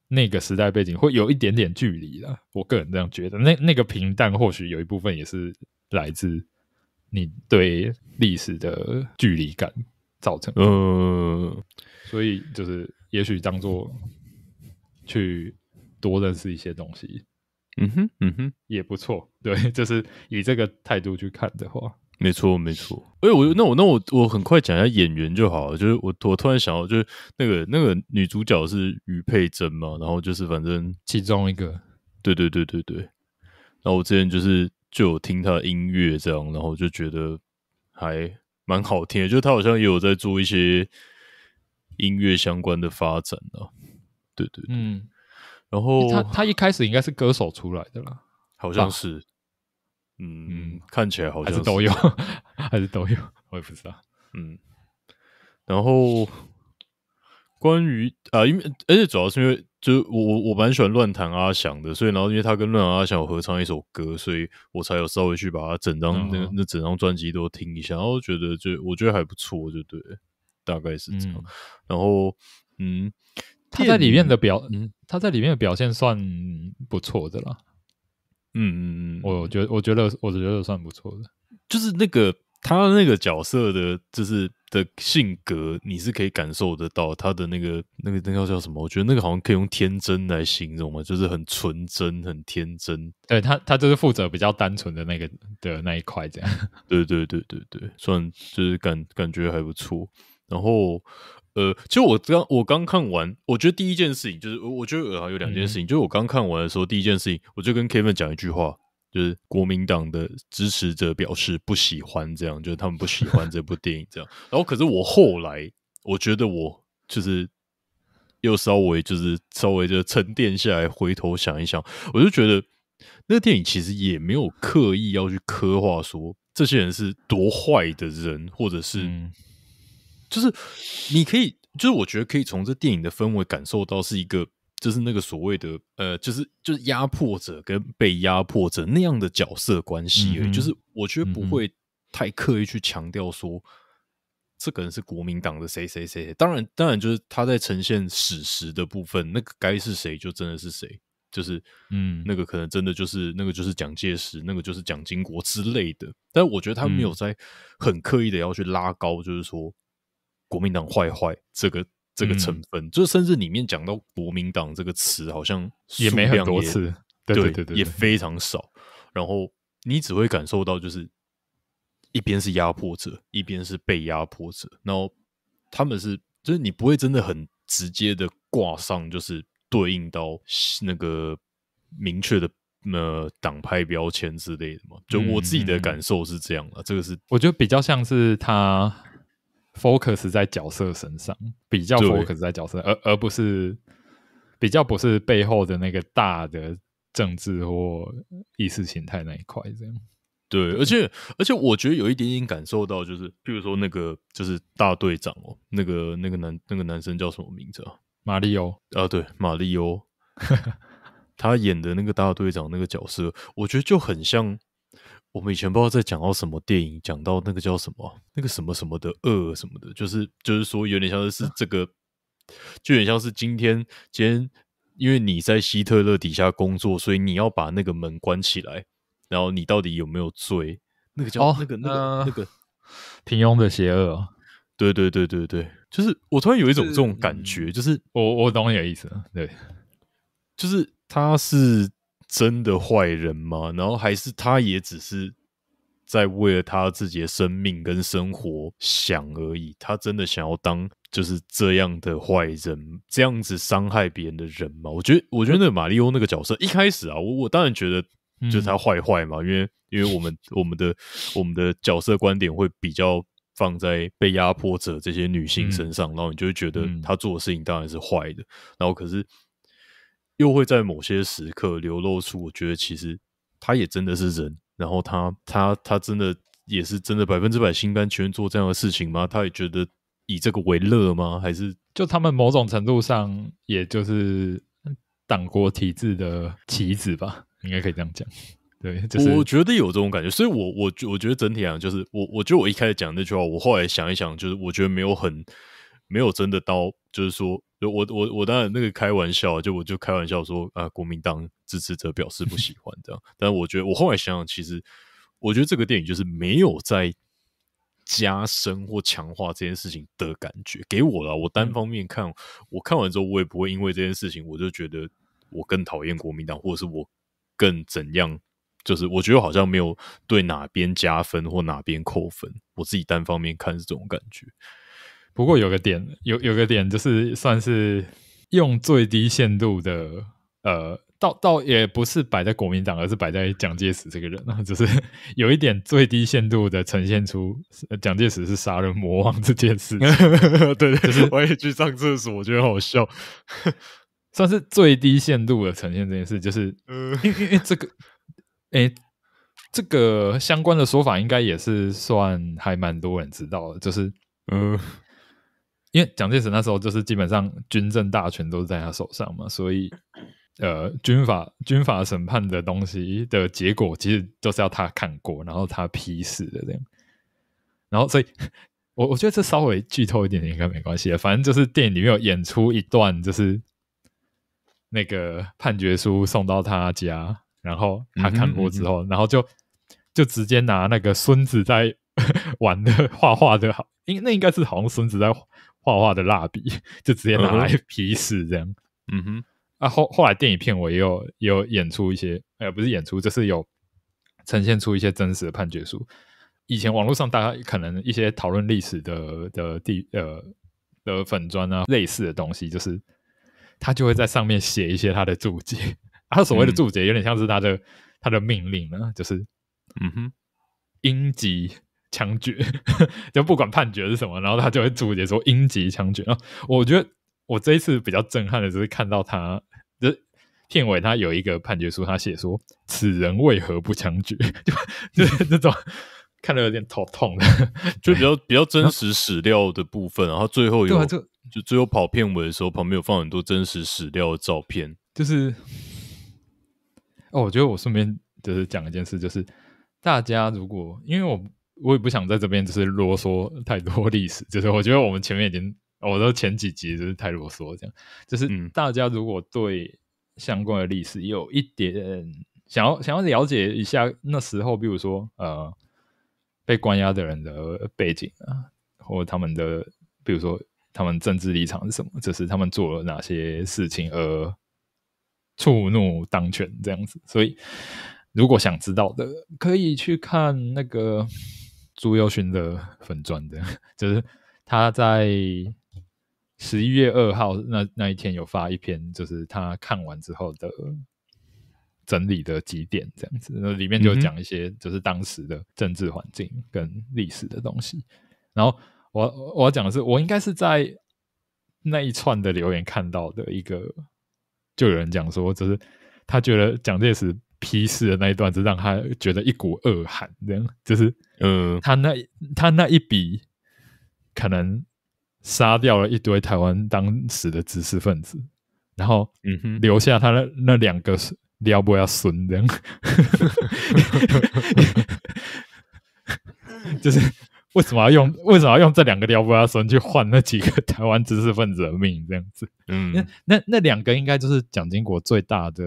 那个时代背景会有一点点距离了。我个人这样觉得，那那个平淡或许有一部分也是来自你对历史的距离感造成。嗯，所以就是也许当做去多认识一些东西。嗯哼，嗯哼，也不错，对，就是以这个态度去看的话，没错，没错。哎，我那我那我我很快讲一下演员就好了，就是我我突然想到，就是那个那个女主角是于佩珍嘛，然后就是反正其中一个，对对对对对。然后我之前就是就有听她音乐这样，然后就觉得还蛮好听，就她好像也有在做一些音乐相关的发展呢。对对，嗯。然后他他一开始应该是歌手出来的啦，好像是，嗯，看起来好像是都有，还是都有，我也不知道，嗯。然后关于啊，因为而且主要是因为，就我我我蛮喜欢乱弹阿翔的，所以然后因为他跟乱弹阿翔合唱一首歌，所以我才有稍微去把他整张那那整张专辑都听一下，然后觉得就我觉得还不错，就对，大概是这样。然后嗯。他在里面的表，嗯，他在里面的表现算不错的了。嗯嗯嗯，我觉我觉得我觉得算不错的，就是那个他那个角色的，就是的性格，你是可以感受得到他的那个那个那个叫什么？我觉得那个好像可以用天真来形容嘛，就是很纯真，很天真。对他，他就是负责比较单纯的那个的那一块，这样。对对对对对，算就是感感觉还不错。然后。呃，其实我刚我刚看完，我觉得第一件事情就是，我觉得呃有两件事情，就是我刚看完的时候，第一件事情，我就跟 Kevin 讲一句话，就是国民党的支持者表示不喜欢这样，就是他们不喜欢这部电影这样。然后，可是我后来我觉得我就是又稍微就是稍微就沉淀下来，回头想一想，我就觉得那个电影其实也没有刻意要去刻画说这些人是多坏的人，或者是。就是你可以，就是我觉得可以从这电影的氛围感受到，是一个就是那个所谓的呃，就是就是压迫者跟被压迫者那样的角色关系。就是我觉得不会太刻意去强调说这个人是国民党的谁谁谁。当然，当然就是他在呈现史实的部分，那个该是谁就真的是谁。就是嗯，那个可能真的就是那个就是蒋介石，那个就是蒋经国之类的。但我觉得他没有在很刻意的要去拉高，就是说。国民党坏坏这个这个成分，就甚至里面讲到国民党这个词，好像也没很多次，对对对，也非常少。然后你只会感受到，就是一边是压迫者，一边是被压迫者。然后他们是，就是你不会真的很直接的挂上，就是对应到那个明确的呃党派标签之类的嘛？就我自己的感受是这样的。这个是我觉得比较像是他。focus 在角色身上，比较 focus 在角色，而而不是比较不是背后的那个大的政治或意识形态那一块，这样。对，而且而且我觉得有一点点感受到，就是比如说那个就是大队长哦，那个那个男那个男生叫什么名字啊？马里奥啊，对，马里奥，他演的那个大队长那个角色，我觉得就很像。我们以前不知道在讲到什么电影，讲到那个叫什么，那个什么什么的恶什么的，就是就是说有点像是这个，有点像是今天今天，因为你在希特勒底下工作，所以你要把那个门关起来，然后你到底有没有罪？那个叫那个那个那个平庸的邪恶，对对对对对，就是我突然有一种这种感觉，就是我我懂你的意思，对，就是他是。真的坏人吗？然后还是他也只是在为了他自己的生命跟生活想而已。他真的想要当就是这样的坏人，这样子伤害别人的人吗？我觉得，我觉得马里欧那个角色一开始啊，我我当然觉得就是他坏坏嘛，因为因为我们 我们的我们的角色观点会比较放在被压迫者这些女性身上，然后你就会觉得他做的事情当然是坏的。然后可是。又会在某些时刻流露出，我觉得其实他也真的是人，然后他他他真的也是真的百分之百心甘情愿做这样的事情吗？他也觉得以这个为乐吗？还是就他们某种程度上，也就是党国体制的棋子吧，应该可以这样讲。对，我觉得有这种感觉，所以，我我我觉得整体啊，就是我我觉得我一开始讲那句话，我后来想一想，就是我觉得没有很没有真的到，就是说。就我我我当然那个开玩笑，就我就开玩笑说啊，国民党支持者表示不喜欢这样。但我觉得我后来想想，其实我觉得这个电影就是没有在加深或强化这件事情的感觉，给我了。我单方面看，我看完之后，我也不会因为这件事情，我就觉得我更讨厌国民党，或者是我更怎样，就是我觉得好像没有对哪边加分或哪边扣分。我自己单方面看是这种感觉。不过有个点，有有个点，就是算是用最低限度的，呃，倒倒也不是摆在国民党，而是摆在蒋介石这个人啊，就是有一点最低限度的呈现出蒋介石是杀人魔王这件事。对 对，就是我也去上厕所，我觉得好笑，算是最低限度的呈现这件事，就是，因为因为这个，哎，这个相关的说法应该也是算还蛮多人知道的，就是，嗯。因为蒋介石那时候就是基本上军政大权都是在他手上嘛，所以，呃，军法军法审判的东西的结果其实都是要他看过，然后他批示的这样。然后，所以 我我觉得这稍微剧透一点点应该没关系了。反正就是电影里面有演出一段，就是那个判决书送到他家，然后他看过之后，然后就就直接拿那个孙子在 玩的画画的好，因那应该是好像孙子在。画画的蜡笔就直接拿来皮死 这样，嗯哼。啊后后来电影片尾有有演出一些，呃不是演出，就是有呈现出一些真实的判决书。以前网络上大家可能一些讨论历史的的地呃的粉砖啊类似的东西，就是他就会在上面写一些他的注解，他所谓的注解有点像是他的他的命令呢，就是嗯哼，英籍枪决 就不管判决是什么，然后他就会总解说应籍枪决。啊。我觉得我这一次比较震撼的，就是看到他就片尾他有一个判决书，他写说此人为何不枪决？就就是那种看了有点头痛的，就比较比较真实史料的部分。然后最后有就最后跑片尾的时候，旁边有放很多真实史料的照片。就是哦，我觉得我顺便就是讲一件事，就是大家如果因为我。我也不想在这边就是啰嗦太多历史，就是我觉得我们前面已经，我都前几集就是太啰嗦，这样就是大家如果对相关的历史有一点想要想要了解一下，那时候比如说呃被关押的人的背景啊，或他们的比如说他们政治立场是什么，就是他们做了哪些事情而触怒当权这样子，所以如果想知道的，可以去看那个。朱由勋的粉钻的，就是他在十一月二号那那一天有发一篇，就是他看完之后的整理的几点这样子，那里面就讲一些就是当时的政治环境跟历史的东西。然后我我讲的是，我应该是在那一串的留言看到的一个，就有人讲说，就是他觉得蒋介石。批示的那一段，就让他觉得一股恶寒，这样就是，嗯，他那他那一笔，可能杀掉了一堆台湾当时的知识分子，然后，嗯，留下他那那两个撩拨要孙样，就是。为什么要用为什么要用这两个撩拨拉伸去换那几个台湾知识分子的命？这样子，嗯，那那那两个应该就是蒋经国最大的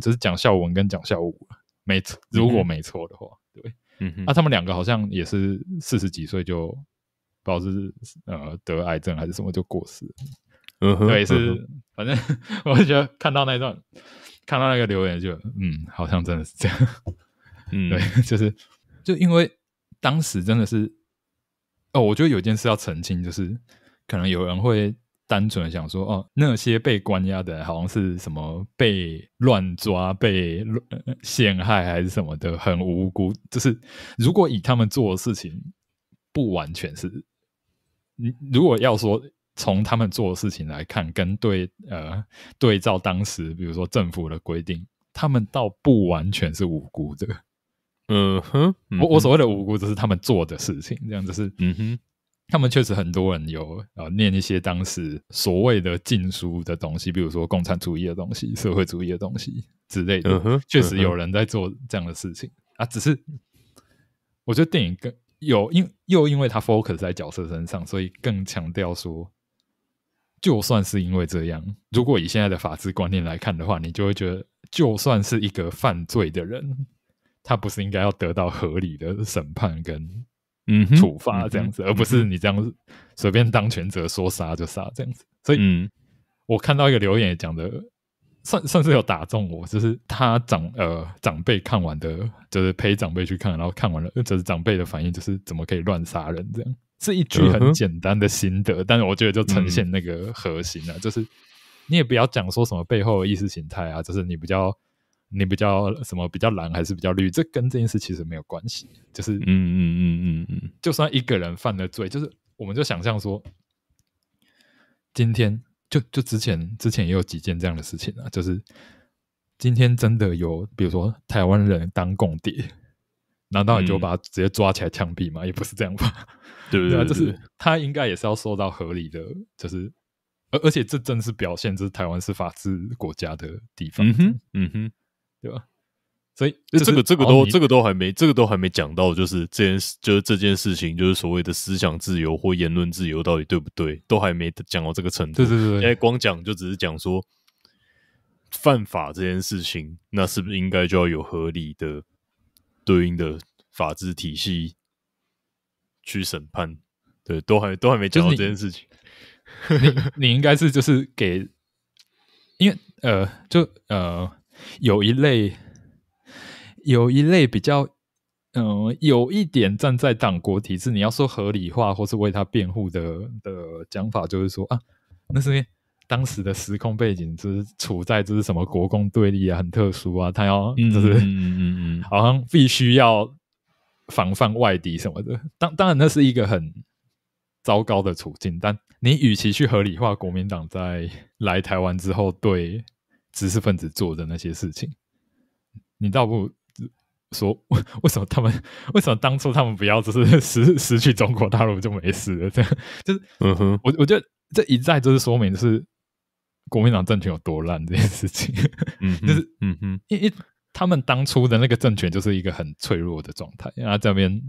就是蒋孝文跟蒋孝武没错。如果没错的话，对，嗯，那他们两个好像也是四十几岁就不知道是呃得癌症还是什么就过世，嗯，对，是，反正 我觉得看到那段，看到那个留言就，嗯，好像真的是这样，嗯，对，就是，就因为当时真的是。哦，我觉得有件事要澄清，就是可能有人会单纯的想说，哦，那些被关押的好像是什么被乱抓、被陷害还是什么的，很无辜。就是如果以他们做的事情，不完全是。如果要说从他们做的事情来看，跟对呃对照当时，比如说政府的规定，他们倒不完全是无辜的。嗯哼，我我所谓的无辜，只是他们做的事情，这样就是，嗯哼，他们确实很多人有呃念一些当时所谓的禁书的东西，比如说共产主义的东西、社会主义的东西之类的，确实有人在做这样的事情啊。只是我觉得电影更有因又因为它 focus 在角色身上，所以更强调说，就算是因为这样，如果以现在的法治观念来看的话，你就会觉得就算是一个犯罪的人。他不是应该要得到合理的审判跟嗯处罚这样子，而不是你这样随便当权者说杀就杀这样子。所以，嗯、我看到一个留言也讲的，算算是有打中我，就是他长呃长辈看完的，就是陪长辈去看，然后看完了，就是长辈的反应就是怎么可以乱杀人这样。是一句很简单的心得，但是我觉得就呈现那个核心了，就是你也不要讲说什么背后意识形态啊，就是你比较。你比较什么比较蓝还是比较绿？这跟这件事其实没有关系。就是嗯嗯嗯嗯嗯，就算一个人犯了罪，就是我们就想象说，今天就就之前之前也有几件这样的事情啊，就是今天真的有，比如说台湾人当共谍，难道你就把他直接抓起来枪毙吗？也不是这样吧？对对对，就是他应该也是要受到合理的，就是而而且这正是表现这台湾是法治国家的地方。嗯哼，嗯哼。对吧？所以这个这个都这个都还没这个都还没讲到，就是这件事，就是这件事情，就是所谓的思想自由或言论自由到底对不对，都还没讲到这个程度。对对对，因光讲就只是讲说犯法这件事情，那是不是应该就要有合理的对应的法治体系去审判？对，都还都还没讲到这件事情。你 你应该是就是给，因为呃，就呃。有一类，有一类比较，嗯，有一点站在党国体制，你要说合理化或是为他辩护的的讲法，就是说啊，那是因为当时的时空背景就是处在就是什么国共对立啊，很特殊啊，他要就是嗯嗯嗯嗯，好像必须要防范外敌什么的。当当然，那是一个很糟糕的处境，但你与其去合理化国民党在来台湾之后对。知识分子做的那些事情，你倒不说，为什么他们为什么当初他们不要就是 失失去中国大陆就没事了？这样就是，嗯哼，我我觉得这一再就是说明是国民党政权有多烂这件事情。嗯，就是嗯哼，因为他们当初的那个政权就是一个很脆弱的状态，因为他这边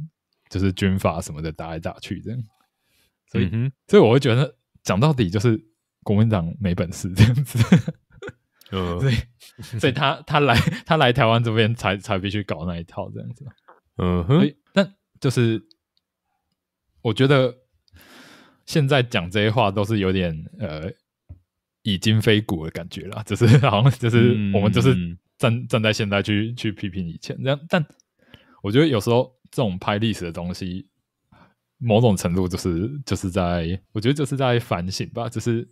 就是军阀什么的打来打去样，所以嗯、所以我会觉得讲到底就是国民党没本事这样子。嗯，所以所以他他来他来台湾这边才才必须搞那一套这样子，嗯哼，但就是我觉得现在讲这些话都是有点呃已经非古的感觉了，就是 好像就是我们就是站站在现在去去批评以前，这样，但我觉得有时候这种拍历史的东西，某种程度就是就是在我觉得就是在反省吧，就是。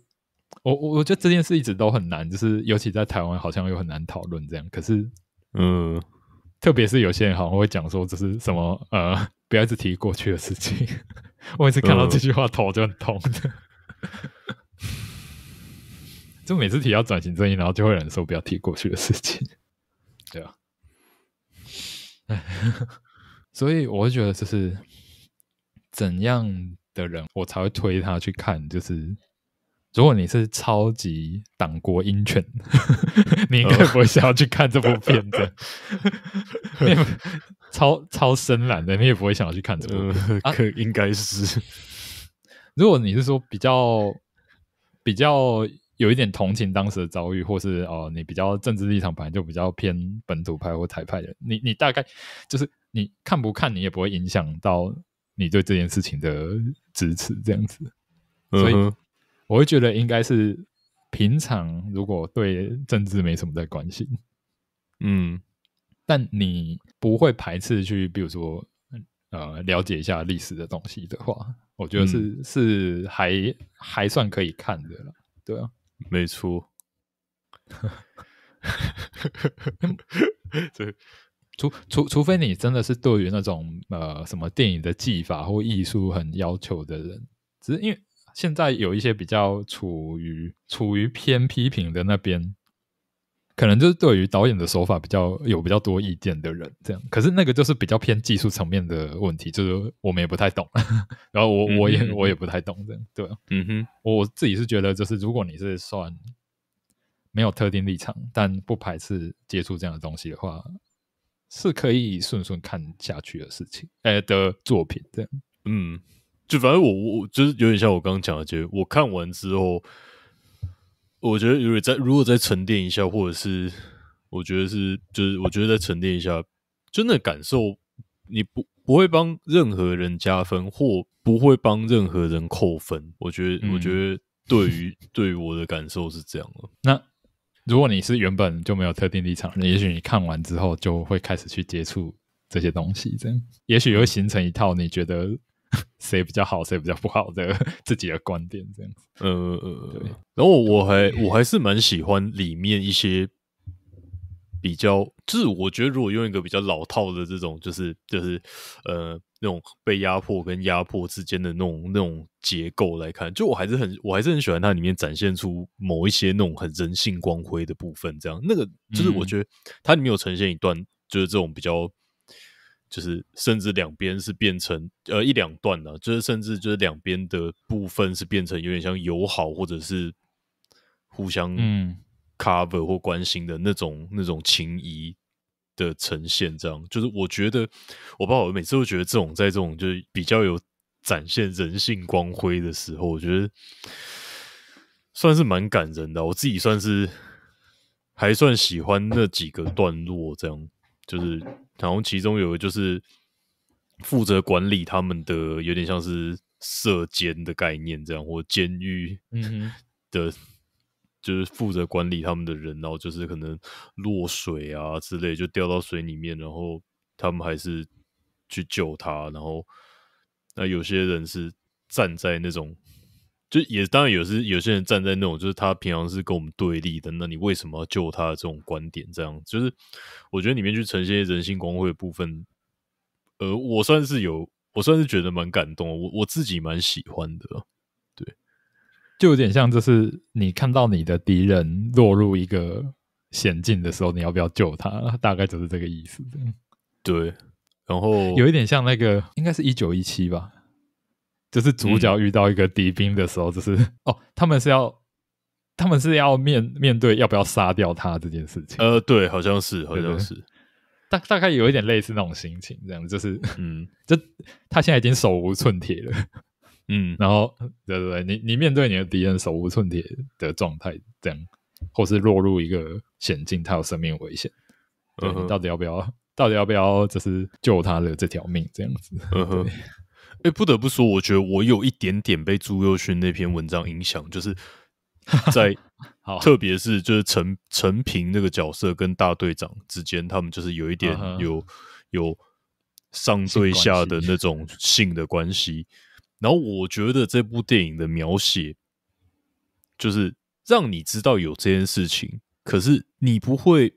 我我我觉得这件事一直都很难，就是尤其在台湾好像又很难讨论这样。可是，嗯，特别是有些人好像会讲说，这是什么呃，不要一直提过去的事情。我每次看到这句话，头就很痛的。就每次提到转型正义，然后就会有人说不要提过去的事情，对啊。所以我就觉得，就是怎样的人，我才会推他去看，就是。如果你是超级党国鹰犬，你应该不会想要去看这部片子。你超超深蓝的，你也不会想要去看这部。可应该是，如果你是说比较比较有一点同情当时的遭遇，或是哦，你比较政治立场本来就比较偏本土派或台派的，你你大概就是你看不看，你也不会影响到你对这件事情的支持这样子。所以。我会觉得应该是平常如果对政治没什么的关心，嗯，但你不会排斥去，比如说呃了解一下历史的东西的话，我觉得是是还还算可以看的了。对啊，没错。对，除除除非你真的是对于那种呃什么电影的技法或艺术很要求的人，只是因为。现在有一些比较处于处于偏批评的那边，可能就是对于导演的手法比较有比较多意见的人，这样。可是那个就是比较偏技术层面的问题，就是我们也不太懂。然后我我也我也不太懂，这样对嗯哼，我自己是觉得，就是如果你是算没有特定立场，但不排斥接触这样的东西的话，是可以顺顺看下去的事情，哎，的作品这样，嗯。就反正我我就是有点像我刚刚讲的就我看完之后，我觉得有点再如果再沉淀一下，或者是我觉得是，就是我觉得再沉淀一下，真的感受你不不会帮任何人加分，或不会帮任何人扣分。我觉得，我觉得对于对我的感受是这样的。那如果你是原本就没有特定立场，也许你看完之后就会开始去接触这些东西，这样也许会形成一套你觉得。谁比较好，谁比较不好？这个自己的观点这样子，呃，对。然后我还我还是蛮喜欢里面一些比较，就是我觉得如果用一个比较老套的这种，就是就是呃那种被压迫跟压迫之间的那种那种结构来看，就我还是很我还是很喜欢它里面展现出某一些那种很人性光辉的部分。这样，那个就是我觉得它里面有呈现一段就是这种比较。就是，甚至两边是变成呃一两段呢，就是甚至就是两边的部分是变成有点像友好，或者是互相嗯 cover 或关心的那种那种情谊的呈现。这样，就是我觉得，我爸爸每次都觉得这种在这种就是比较有展现人性光辉的时候，我觉得算是蛮感人的。我自己算是还算喜欢那几个段落这样。就是，好像其中有个就是负责管理他们的，有点像是射监的概念这样，或监狱的，就是负责管理他们的人然后就是可能落水啊之类，就掉到水里面，然后他们还是去救他。然后那有些人是站在那种。就也当然有是有些人站在那种，就是他平常是跟我们对立的，那你为什么要救他？这种观点这样，就是我觉得里面去呈现人性光辉的部分，呃，我算是有，我算是觉得蛮感动，我我自己蛮喜欢的，对。就有点像，就是你看到你的敌人落入一个险境的时候，你要不要救他？大概就是这个意思。对，然后有一点像那个，应该是一九一七吧。就是主角遇到一个敌兵的时候，就是 哦，他们是要他们是要面面对要不要杀掉他这件事情。呃，对，好像是好像是大大概有一点类似那种心情，这样就是嗯，就他现在已经手无寸铁了，嗯，然后对对对，你你面对你的敌人手无寸铁的状态，这样或是落入一个险境，他有生命危险，嗯，到底要不要？到底要不要？就是救他的这条命，这样子，嗯哼。哎，不得不说，我觉得我有一点点被朱佑勋那篇文章影响，就是 在，特别是就是陈陈平那个角色跟大队长之间，他们就是有一点有有上对下的那种性的关系。然后我觉得这部电影的描写，就是让你知道有这件事情，可是你不会，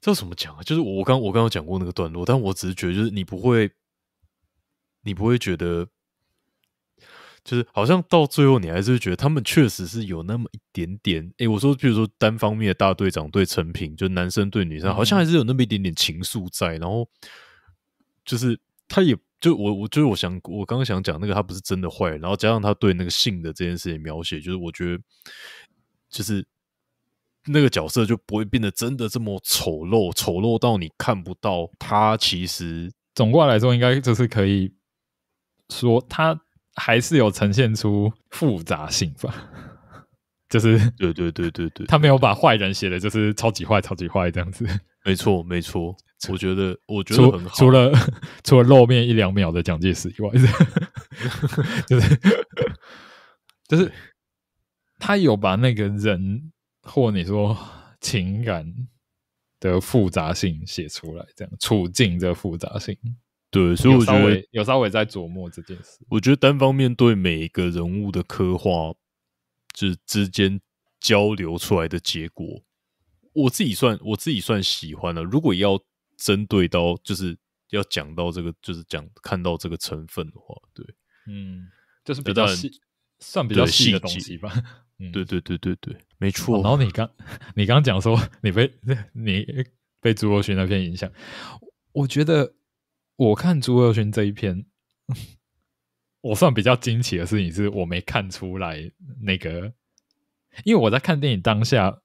这怎么讲啊？就是我我刚我刚刚讲过那个段落，但我只是觉得就是你不会。你不会觉得，就是好像到最后，你还是觉得他们确实是有那么一点点。诶，我说，比如说单方面的大队长对陈平，就男生对女生，好像还是有那么一点点情愫在。然后就是他也就我，我就是我想，我刚刚想讲那个，他不是真的坏。然后加上他对那个性的这件事情描写，就是我觉得，就是那个角色就不会变得真的这么丑陋，丑陋到你看不到他。其实，总过来说，应该就是可以。说他还是有呈现出复杂性吧，就是对对对对对，他没有把坏人写的就是超级坏超级坏这样子，没错没错，我觉得我觉得很好，除了 除了露面一两秒的蒋介石以外，就是就是他有把那个人或你说情感的复杂性写出来，这样处境的复杂性。对，所以我觉得有稍微在琢磨这件事。我觉得单方面对每一个人物的刻画，就是之间交流出来的结果，我自己算我自己算喜欢了。如果要针对到，就是要讲到这个，就是讲看到这个成分的话，对，嗯，就是比较细，算比较细的东西吧。对对对对对，没错。然后你刚你刚讲说你被 你被朱若勋那篇影响，我觉得。我看朱二勋这一篇，我算比较惊奇的事情是我没看出来那个，因为我在看电影当下，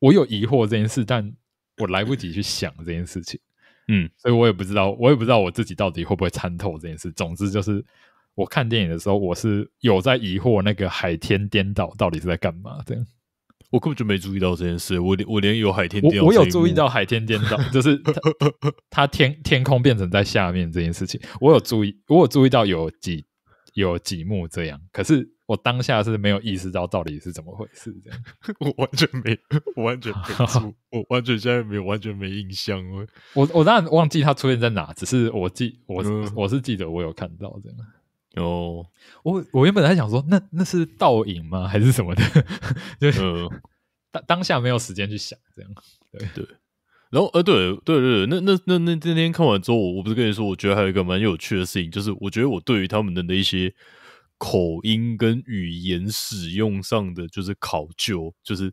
我有疑惑这件事，但我来不及去想这件事情，嗯，所以我也不知道，我也不知道我自己到底会不会参透这件事。总之就是，我看电影的时候，我是有在疑惑那个海天颠倒到底是在干嘛这样。我根本就没注意到这件事，我连我连有海天颠我有注意到海天颠倒，就是它天天空变成在下面这件事情，我有注意，我有注意到有几有几幕这样，可是我当下是没有意识到到底是怎么回事，这样 我完全没，我完全没出，我完全现在没有完全没印象我我当然忘记它出现在哪，只是我记我我是记得我有看到这样。哦，我我原本还想说，那那是倒影吗，还是什么的？就当当下没有时间去想这样。对对，然后呃，对对对，那那那那那天看完之后，我不是跟你说，我觉得还有一个蛮有趣的事情，就是我觉得我对于他们的那些口音跟语言使用上的就是考究，就是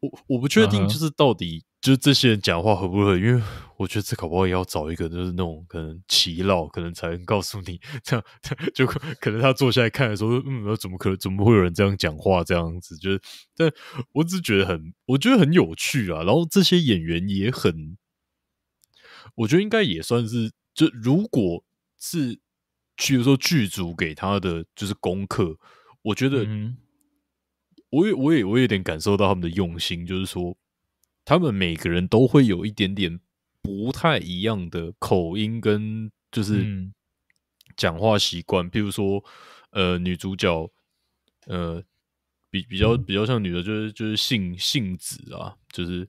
我我不确定，就是到底就这些人讲话合不合，因为。我觉得这搞不好也要找一个，就是那种可能奇老，可能才能告诉你这样，就可能他坐下来看的时候，嗯，怎么可能？怎么会有人这样讲话？这样子，就是，但我只觉得很，我觉得很有趣啊。然后这些演员也很，我觉得应该也算是，就如果是，比如说剧组给他的就是功课，我觉得，我也，我也，我有点感受到他们的用心，就是说，他们每个人都会有一点点。不太一样的口音跟就是讲话习惯，譬如说呃女主角呃比比较比较像女的，就是就是姓姓子啊，就是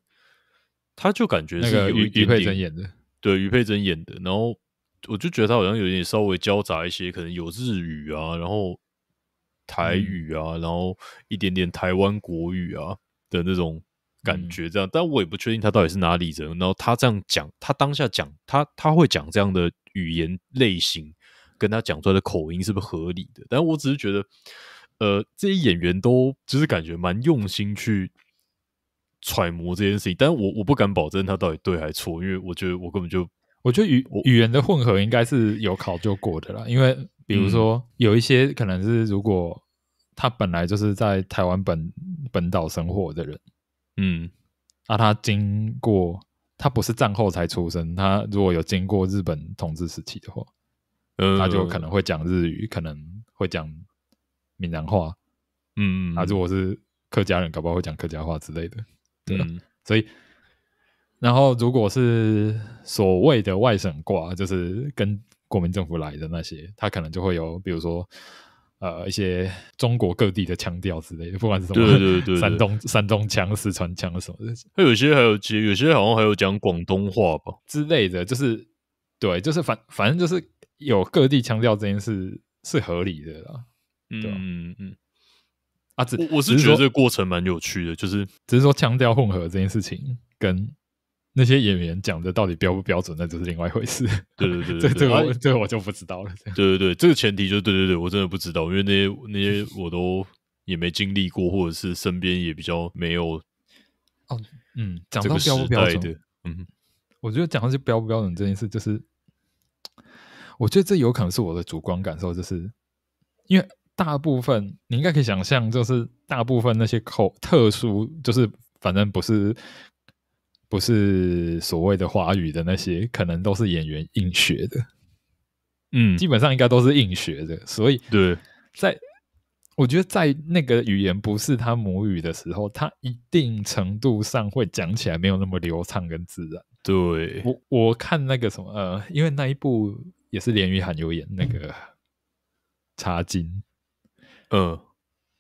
她就感觉是个俞佩珍演的，对于佩珍演的，然后我就觉得她好像有点稍微交杂一些，可能有日语啊，然后台语啊，然后一点点台湾国语啊的那种。感觉这样，但我也不确定他到底是哪里人。然后他这样讲，他当下讲他他会讲这样的语言类型，跟他讲出来的口音是不是合理的？但我只是觉得，呃，这些演员都就是感觉蛮用心去揣摩这件事。但我我不敢保证他到底对还错，因为我觉得我根本就我觉得语语言的混合应该是有考究过的啦。因为比如说有一些可能是如果他本来就是在台湾本本岛生活的人。嗯，那他经过，他不是战后才出生，他如果有经过日本统治时期的话，他就可能会讲日语，可能会讲闽南话，嗯，啊，如果是客家人，搞不好会讲客家话之类的，对。所以，然后如果是所谓的外省挂，就是跟国民政府来的那些，他可能就会有，比如说。呃，一些中国各地的腔调之类的，不管是什么，对对对，山东山东腔、四川腔什么的，会有些还有，其实有些好像还有讲广东话吧之类的，就是对，就是反反正就是有各地腔调这件事是合理的啦，嗯嗯。啊，我我是觉得这个过程蛮有趣的，就是只是说腔调混合这件事情跟。那些演员讲的到底标不标准，那就是另外一回事。对对对对，这个这个我就不知道了。对对对，这个前提就是对对对，我真的不知道，因为那些那些我都也没经历过，或者是身边也比较没有。哦，嗯，讲到标不标准，嗯，我觉得讲到这标不标准这件事，就是我觉得这有可能是我的主观感受，就是因为大部分你应该可以想象，就是大部分那些口特殊，就是反正不是。不是所谓的华语的那些，可能都是演员硬学的。嗯，基本上应该都是硬学的。所以，对，在我觉得在那个语言不是他母语的时候，他一定程度上会讲起来没有那么流畅跟自然。对我，我看那个什么，呃，因为那一部也是连玉涵有演那个茶金，嗯，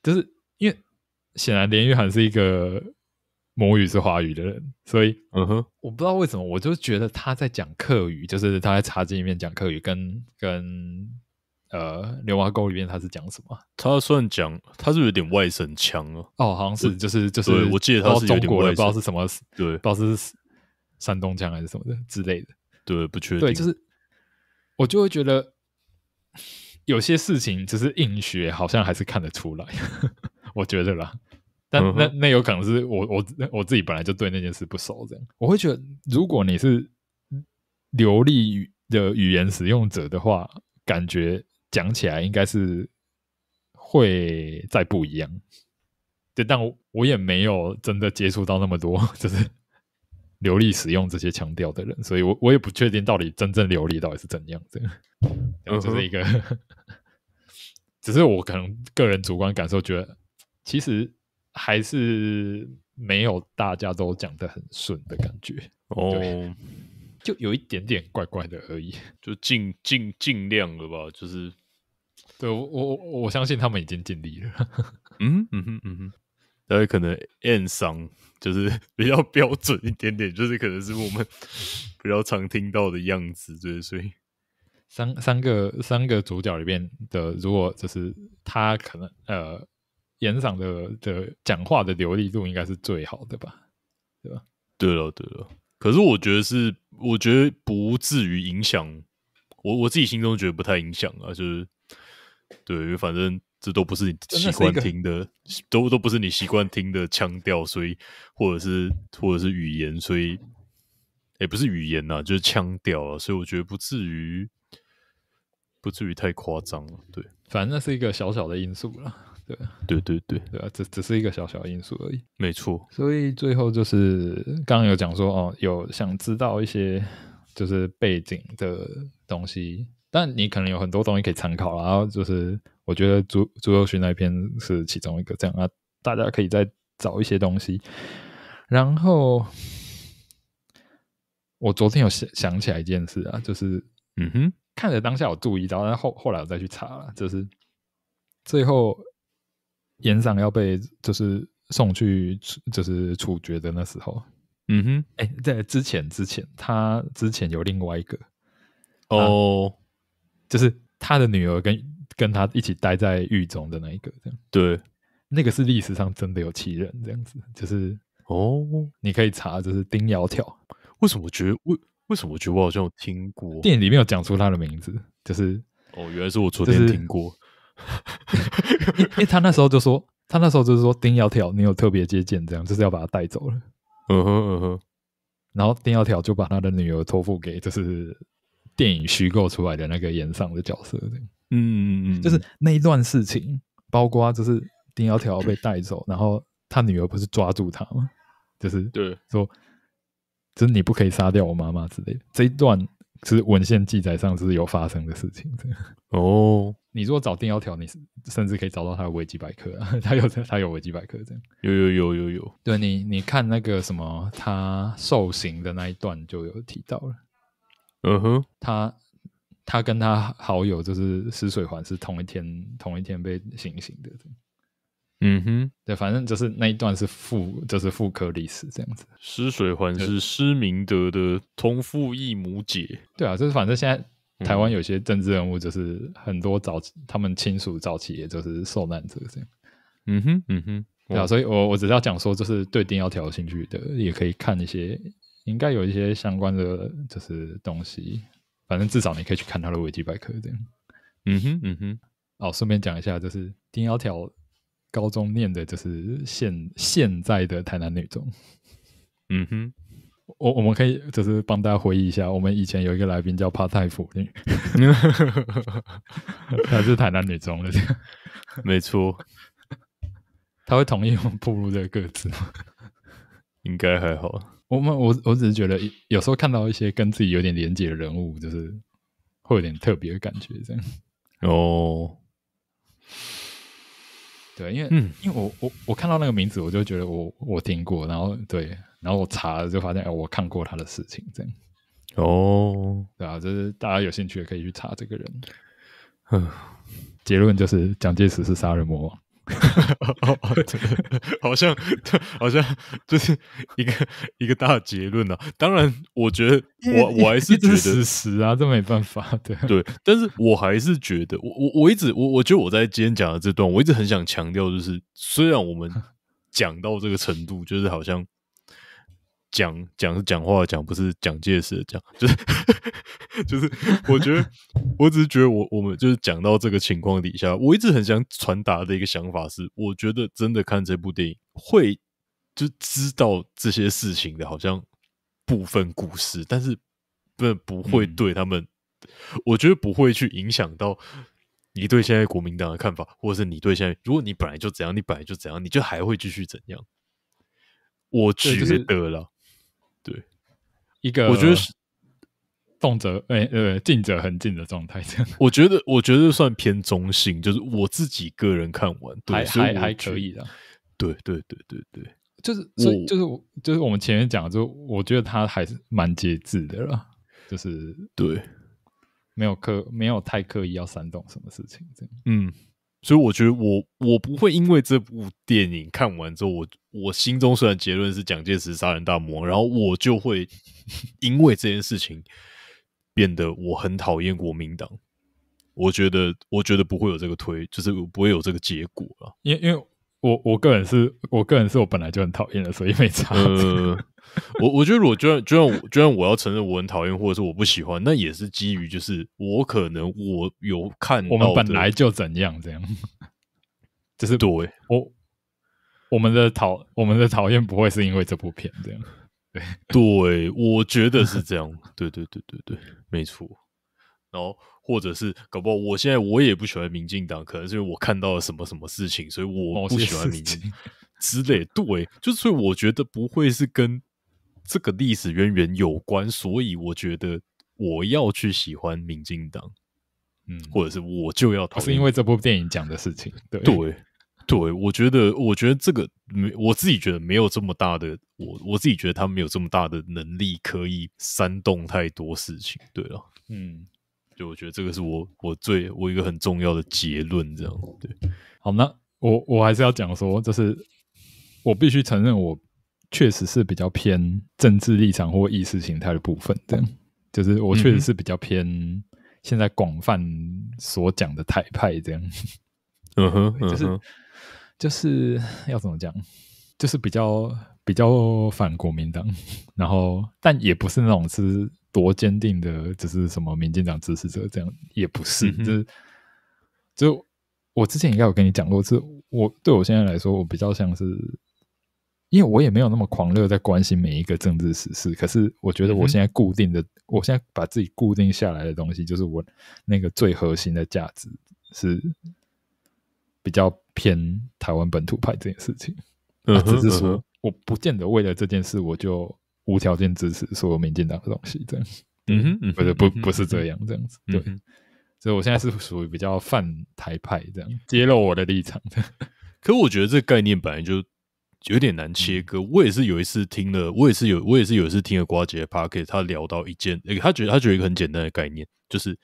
就是因为显然连玉涵是一个。母语是华语的人，所以，嗯哼，我不知道为什么，我就觉得他在讲客语，就是他在茶几里面讲客语，跟跟呃牛蛙沟里面他是讲什么？他算讲，他是有点外省腔啊。哦，好像是，就是就是，我记得他是中国，的，不知道是什么，对，知道是山东腔还是什么的之类的。对，不确定。对，就是我就会觉得有些事情只是硬学，好像还是看得出来，我觉得啦。但那那有可能是我我我自己本来就对那件事不熟，这样我会觉得，如果你是流利的语言使用者的话，感觉讲起来应该是会再不一样。对，但我我也没有真的接触到那么多 就是流利使用这些强调的人，所以我我也不确定到底真正流利到底是怎样的。后这是一个，只是我可能个人主观感受，觉得其实。还是没有大家都讲的很顺的感觉哦，就有一点点怪怪的而已，就尽尽尽量了吧，就是 对我我我相信他们已经尽力了，嗯嗯嗯嗯，因为可能 N 商就是 比较标准一点点，就是可能是我们比较常听到的样子，对，所以三三个三个主角里面的，如果就是他可能呃。演嗓的的讲话的流利度应该是最好的吧，对吧？对了，对了。可是我觉得是，我觉得不至于影响我，我自己心中觉得不太影响啊。就是对，反正这都不是你习惯听的，都都不是你习惯听的腔调，所以或者是或者是语言，所以也不是语言呐，就是腔调啊。所以我觉得不至于，不至于太夸张了。对，反正那是一个小小的因素了。对对对对，只只是一个小小因素而已，没错。所以最后就是刚刚有讲说哦，有想知道一些就是背景的东西，但你可能有很多东西可以参考。然后就是我觉得朱朱友勋那篇是其中一个，这样啊，大家可以再找一些东西。然后我昨天有想想起来一件事啊，就是嗯哼，看着当下有注意到，但后后来我再去查了，就是最后。盐长要被就是送去就是处决的那时候，嗯哼，哎，在之前之前，他之前有另外一个哦，就是他的女儿跟跟他一起待在狱中的那一个，这样对，那个是历史上真的有其人，这样子，就是哦，你可以查，就是丁窈窕，为什么我觉得为为什么我觉得我好像有听过电影里面有讲出他的名字，就是哦，原来是我昨天听过。因因为他那时候就说，他那时候就是说丁耀条，你有特别接见这样，就是要把他带走了。嗯哼嗯哼。然后丁耀条就把他的女儿托付给，就是电影虚构出来的那个演上的角色。嗯嗯嗯，就是那一段事情，包括就是丁耀条被带走，然后他女儿不是抓住他吗？就是对，说，就是你不可以杀掉我妈妈之类。这一段。是文献记载上是有发生的事情的哦。你如果找定要条，你甚至可以找到他的维基百科，他有他有维基百科这样。有有有有有，对你你看那个什么，他受刑的那一段就有提到了。嗯哼，他他跟他好友就是死水环是同一天同一天被行刑的。嗯哼，对，反正就是那一段是父，就是父科历史这样子。施水环是施明德的同父异母姐。对啊，就是反正现在台湾有些政治人物，就是很多早他们亲属早期也就是受难者这样。嗯哼，嗯哼，对啊，所以，我我只是要讲说，就是对丁尧条有兴趣的，也可以看一些，应该有一些相关的就是东西。反正至少你可以去看他的维基百科这样。嗯哼，嗯哼，好，顺便讲一下，就是丁尧条。高中念的就是现现在的台南女中，嗯哼，我我们可以就是帮大家回忆一下，我们以前有一个来宾叫帕太夫女，她是台南女中的，没错。他会同意我们步入这个歌子吗？应该好。我们我我只是觉得有时候看到一些跟自己有点连结的人物，就是会有点特别的感觉，这样哦。对，因为，因为我我我看到那个名字，我就觉得我我听过，然后对，然后我查了就发现，哎，我看过他的事情，这样。哦，对啊，就是大家有兴趣也可以去查这个人。嗯，结论就是蒋介石是杀人魔王。哈，好像 好像就是一个 一个大结论啊！当然，我觉得我我还是觉得事实啊，这没办法的。对，但是我还是觉得，我我我一直我我觉得我在今天讲的这段，我一直很想强调，就是虽然我们讲到这个程度，就是好像。讲讲是讲话讲，不是蒋介石讲，就是 就是，我觉得，我只是觉得，我我们就是讲到这个情况底下，我一直很想传达的一个想法是，我觉得真的看这部电影会就知道这些事情的，好像部分故事，但是不不会对他们，我觉得不会去影响到你对现在国民党的看法，或者是你对现在，如果你本来就怎样，你本来就怎样，你就还会继续怎样。我觉得了。对，一个我觉得动者，哎，呃，近者很近的状态，这样。我觉得，我觉得算偏中性，就是我自己个人看完，还还还可以的。对，对，对，对，对，就是，就是，就是我们前面讲，就我觉得他还是蛮节制的了，就是，对，没有刻，没有太刻意要煽动什么事情，这样，嗯。所以我觉得，我我不会因为这部电影看完之后，我我心中虽然结论是蒋介石杀人大魔，然后我就会因为这件事情变得我很讨厌国民党。我觉得，我觉得不会有这个推，就是不会有这个结果了。因为，因为我我个人是我个人是我本来就很讨厌的，所以没差。我我觉得，如果就算就算我，就算我要承认我很讨厌，或者是我不喜欢，那也是基于就是我可能我有看到我们本来就怎样这样，就是对我我们的讨我们的讨厌不会是因为这部片这样，对，对我觉得是这样，对对对对对，没错。然后或者是搞不好我现在我也不喜欢民进党，可能是因为我看到了什么什么事情，所以我不喜欢民进之类。对，就所以我觉得不会是跟。这个历史渊源有关，所以我觉得我要去喜欢民进党，嗯，或者是我就要投，是因为这部电影讲的事情，对对，我觉得，我觉得这个没，我自己觉得没有这么大的，我我自己觉得他没有这么大的能力可以煽动太多事情，对了，嗯，就我觉得这个是我我最我一个很重要的结论，这样对，好，那我我还是要讲说，就是我必须承认我。确实是比较偏政治立场或意识形态的部分样就是我确实是比较偏现在广泛所讲的台派这样，嗯哼，就是就是要怎么讲，就是比较比较反国民党，然后但也不是那种是多坚定的，就是什么民进党支持者这样也不是，就是就我之前应该有跟你讲过，是我对我现在来说，我比较像是。因为我也没有那么狂热在关心每一个政治时事，可是我觉得我现在固定的，我现在把自己固定下来的东西，就是我那个最核心的价值是比较偏台湾本土派这件事情。只是说，我不见得为了这件事我就无条件支持所有民进党的东西，这样，不是不不是这样，这样子，对。所以我现在是属于比较泛台派这样，揭露我的立场的。可我觉得这概念本来就。有点难切割。我也是有一次听了，我也是有，我也是有一次听了瓜姐的 parket，他聊到一件，他觉得他觉得一个很简单的概念，就是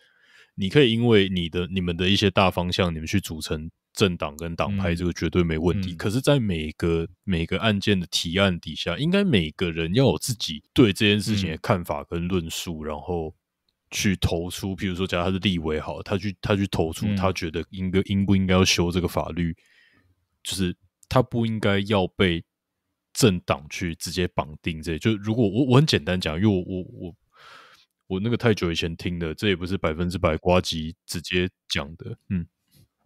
你可以因为你的你们的一些大方向，你们去组成政党跟党派，这个绝对没问题。可是，在每个每个案件的提案底下，应该每个人要有自己对这件事情的看法跟论述，然后去投出。譬如说，假如他是立委，好，他去他去投出，他觉得应该应不应该要修这个法律，就是。他不应该要被政党去直接绑定，这就如果我我很简单讲，因为我我我我那个太久以前听的，这也不是百分之百瓜吉直接讲的。嗯，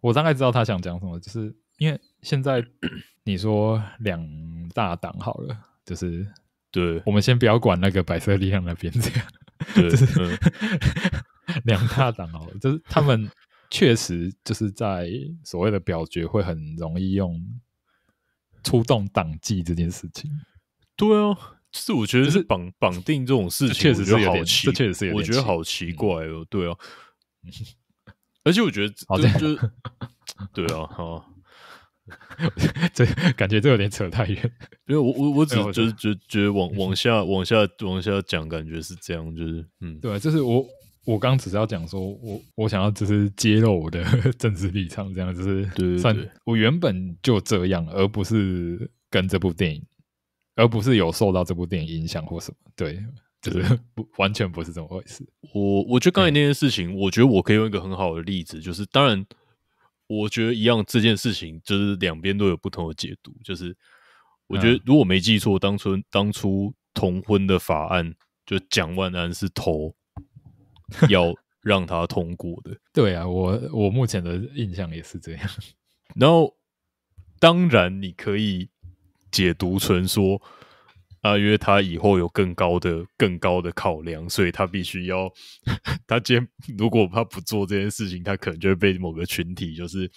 我大概知道他想讲什么，就是因为现在你说两大党好了，就是对我们先不要管那个白色力量那边这样，就是 两大党了，就是他们确实就是在所谓的表决会很容易用。触动党纪这件事情，对啊，是我觉得是绑绑定这种事，确实是好奇，这确实是我觉得好奇怪哦，对啊，而且我觉得这就 对啊，哈，这感觉这有点扯太远，因为我我我只就是觉觉得往往下往下往下讲，感觉是这样，就是嗯，对，这是我。我刚只是要讲说，我我想要只是揭露我的 政治立场，这样就是算我原本就这样，而不是跟这部电影，而不是有受到这部电影影响或什么，对，就是完全不是这么回事。我我觉得刚才那件事情，我觉得我可以用一个很好的例子，就是当然，我觉得一样这件事情，就是两边都有不同的解读，就是我觉得如果没记错，当初当初同婚的法案，就蒋万安是投。要让他通过的，对啊，我我目前的印象也是这样。然后，当然你可以解读成说，因约他以后有更高的更高的考量，所以他必须要 他今如果他不做这件事情，他可能就会被某个群体就是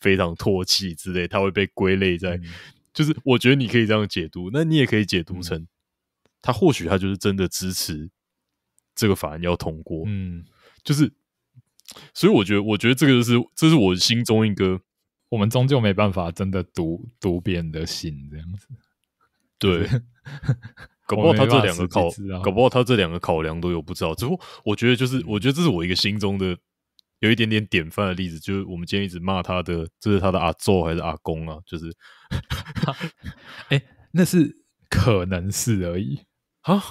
非常唾弃之类，他会被归类在。就是我觉得你可以这样解读，那你也可以解读成他或许他就是真的支持。这个法案要通过，嗯，就是，所以我觉得，我觉得这个就是，这是我心中一个，我们终究没办法真的读读别人的心这样子。对，搞不好他这两个考，搞不好他这两个考量都有不知道。只不过我觉得，就是我觉得这是我一个心中的有一点点典范的例子，就是我们今天一直骂他的，这是他的阿坐还是阿公啊？就是 哎，那是可能是而已啊。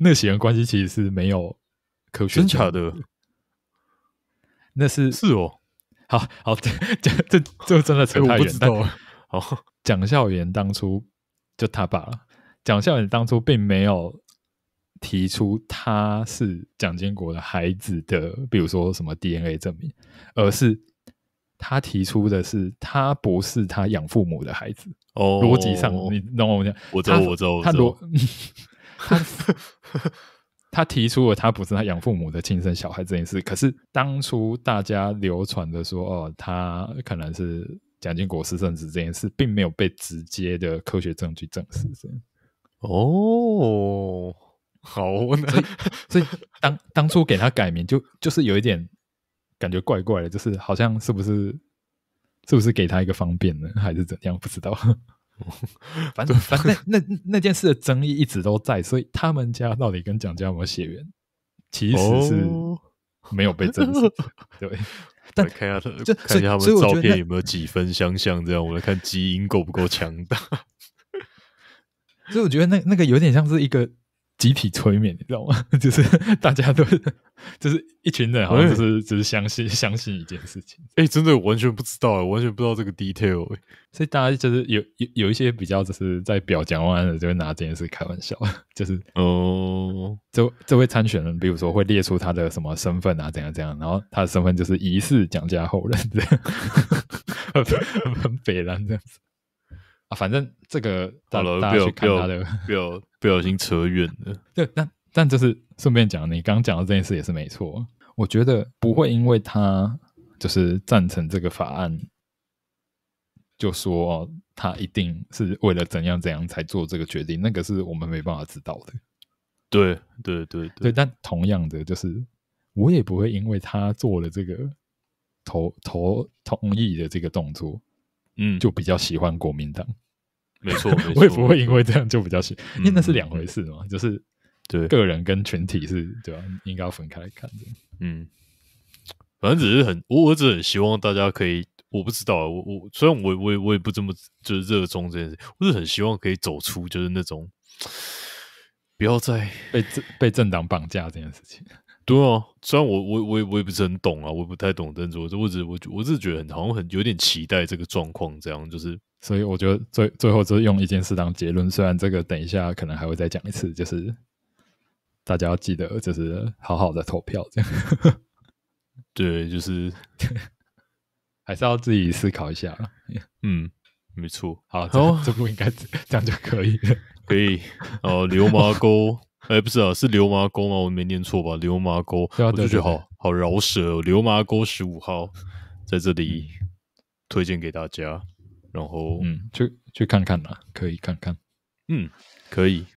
那血缘关系其实是没有科学，真的？那是是哦，好好，这这这真的扯太远了。哦，蒋孝严当初就他爸了。蒋孝严当初并没有提出他是蒋经国的孩子的，比如说什么 DNA 证明，而是他提出的是他不是他养父母的孩子。哦，逻辑上你懂我讲？我走，我走，他逻他。他提出了他不是他养父母的亲生小孩这件事，可是当初大家流传的说，哦，他可能是蒋经国私生子这件事，并没有被直接的科学证据证实。哦，好，所以当当初给他改名，就就是有一点感觉怪怪的，就是好像是不是是不是给他一个方便呢，还是怎样？不知道。反正 反正那那那件事的争议一直都在，所以他们家到底跟蒋家有没有血缘，其实是没有被证实。对，再看一下，他，看一下他们照片有没有几分相像，这样我来看基因够不够强大。所以我觉得那那个有点像是一个。集体催眠，你知道吗？就是大家都就是一群人，好像就是只是相信相信一件事情。哎，真的完全不知道，完全不知道这个 detail。所以大家就是有有有一些比较，就是在表讲完了，就会拿这件事开玩笑。就是哦，这这位参选人，比如说会列出他的什么身份啊，怎样怎样，然后他的身份就是疑似蒋家后人这样，很悲凉这样子。啊，反正这个，大家大楼去看他的，不不小心扯远了。对，但但这是顺便讲，你刚刚讲的这件事也是没错。我觉得不会因为他就是赞成这个法案，就说他一定是为了怎样怎样才做这个决定，那个是我们没办法知道的。对对对对，但同样的，就是我也不会因为他做了这个投投同意的这个动作。嗯，就比较喜欢国民党，没错，我也不会因为这样就比较喜，因为那是两回事嘛，就是对个人跟群体是对吧？应该要分开看的。嗯，反正只是很，我我只很希望大家可以，我不知道，我我虽然我我我也不这么就是热衷这件事，我是很希望可以走出就是那种 不要再被被政党绑架这件事情。对啊，虽然我我我也我也不是很懂啊，我不太懂，但是我就我只我我是觉得很好，像很有点期待这个状况，这样就是，所以我觉得最最后就是用一件事当结论，虽然这个等一下可能还会再讲一次，就是大家要记得就是好好的投票，这样，对，就是 还是要自己思考一下，嗯，没错，好，这这不应该这样就可以了，可以，哦，牛麻 沟。哎，不是啊，是流麻沟吗？我没念错吧？流麻沟，我就觉得好好饶舌。哦。流麻沟十五号在这里推荐给大家，然后嗯，去去看看吧，可以看看，嗯，可以。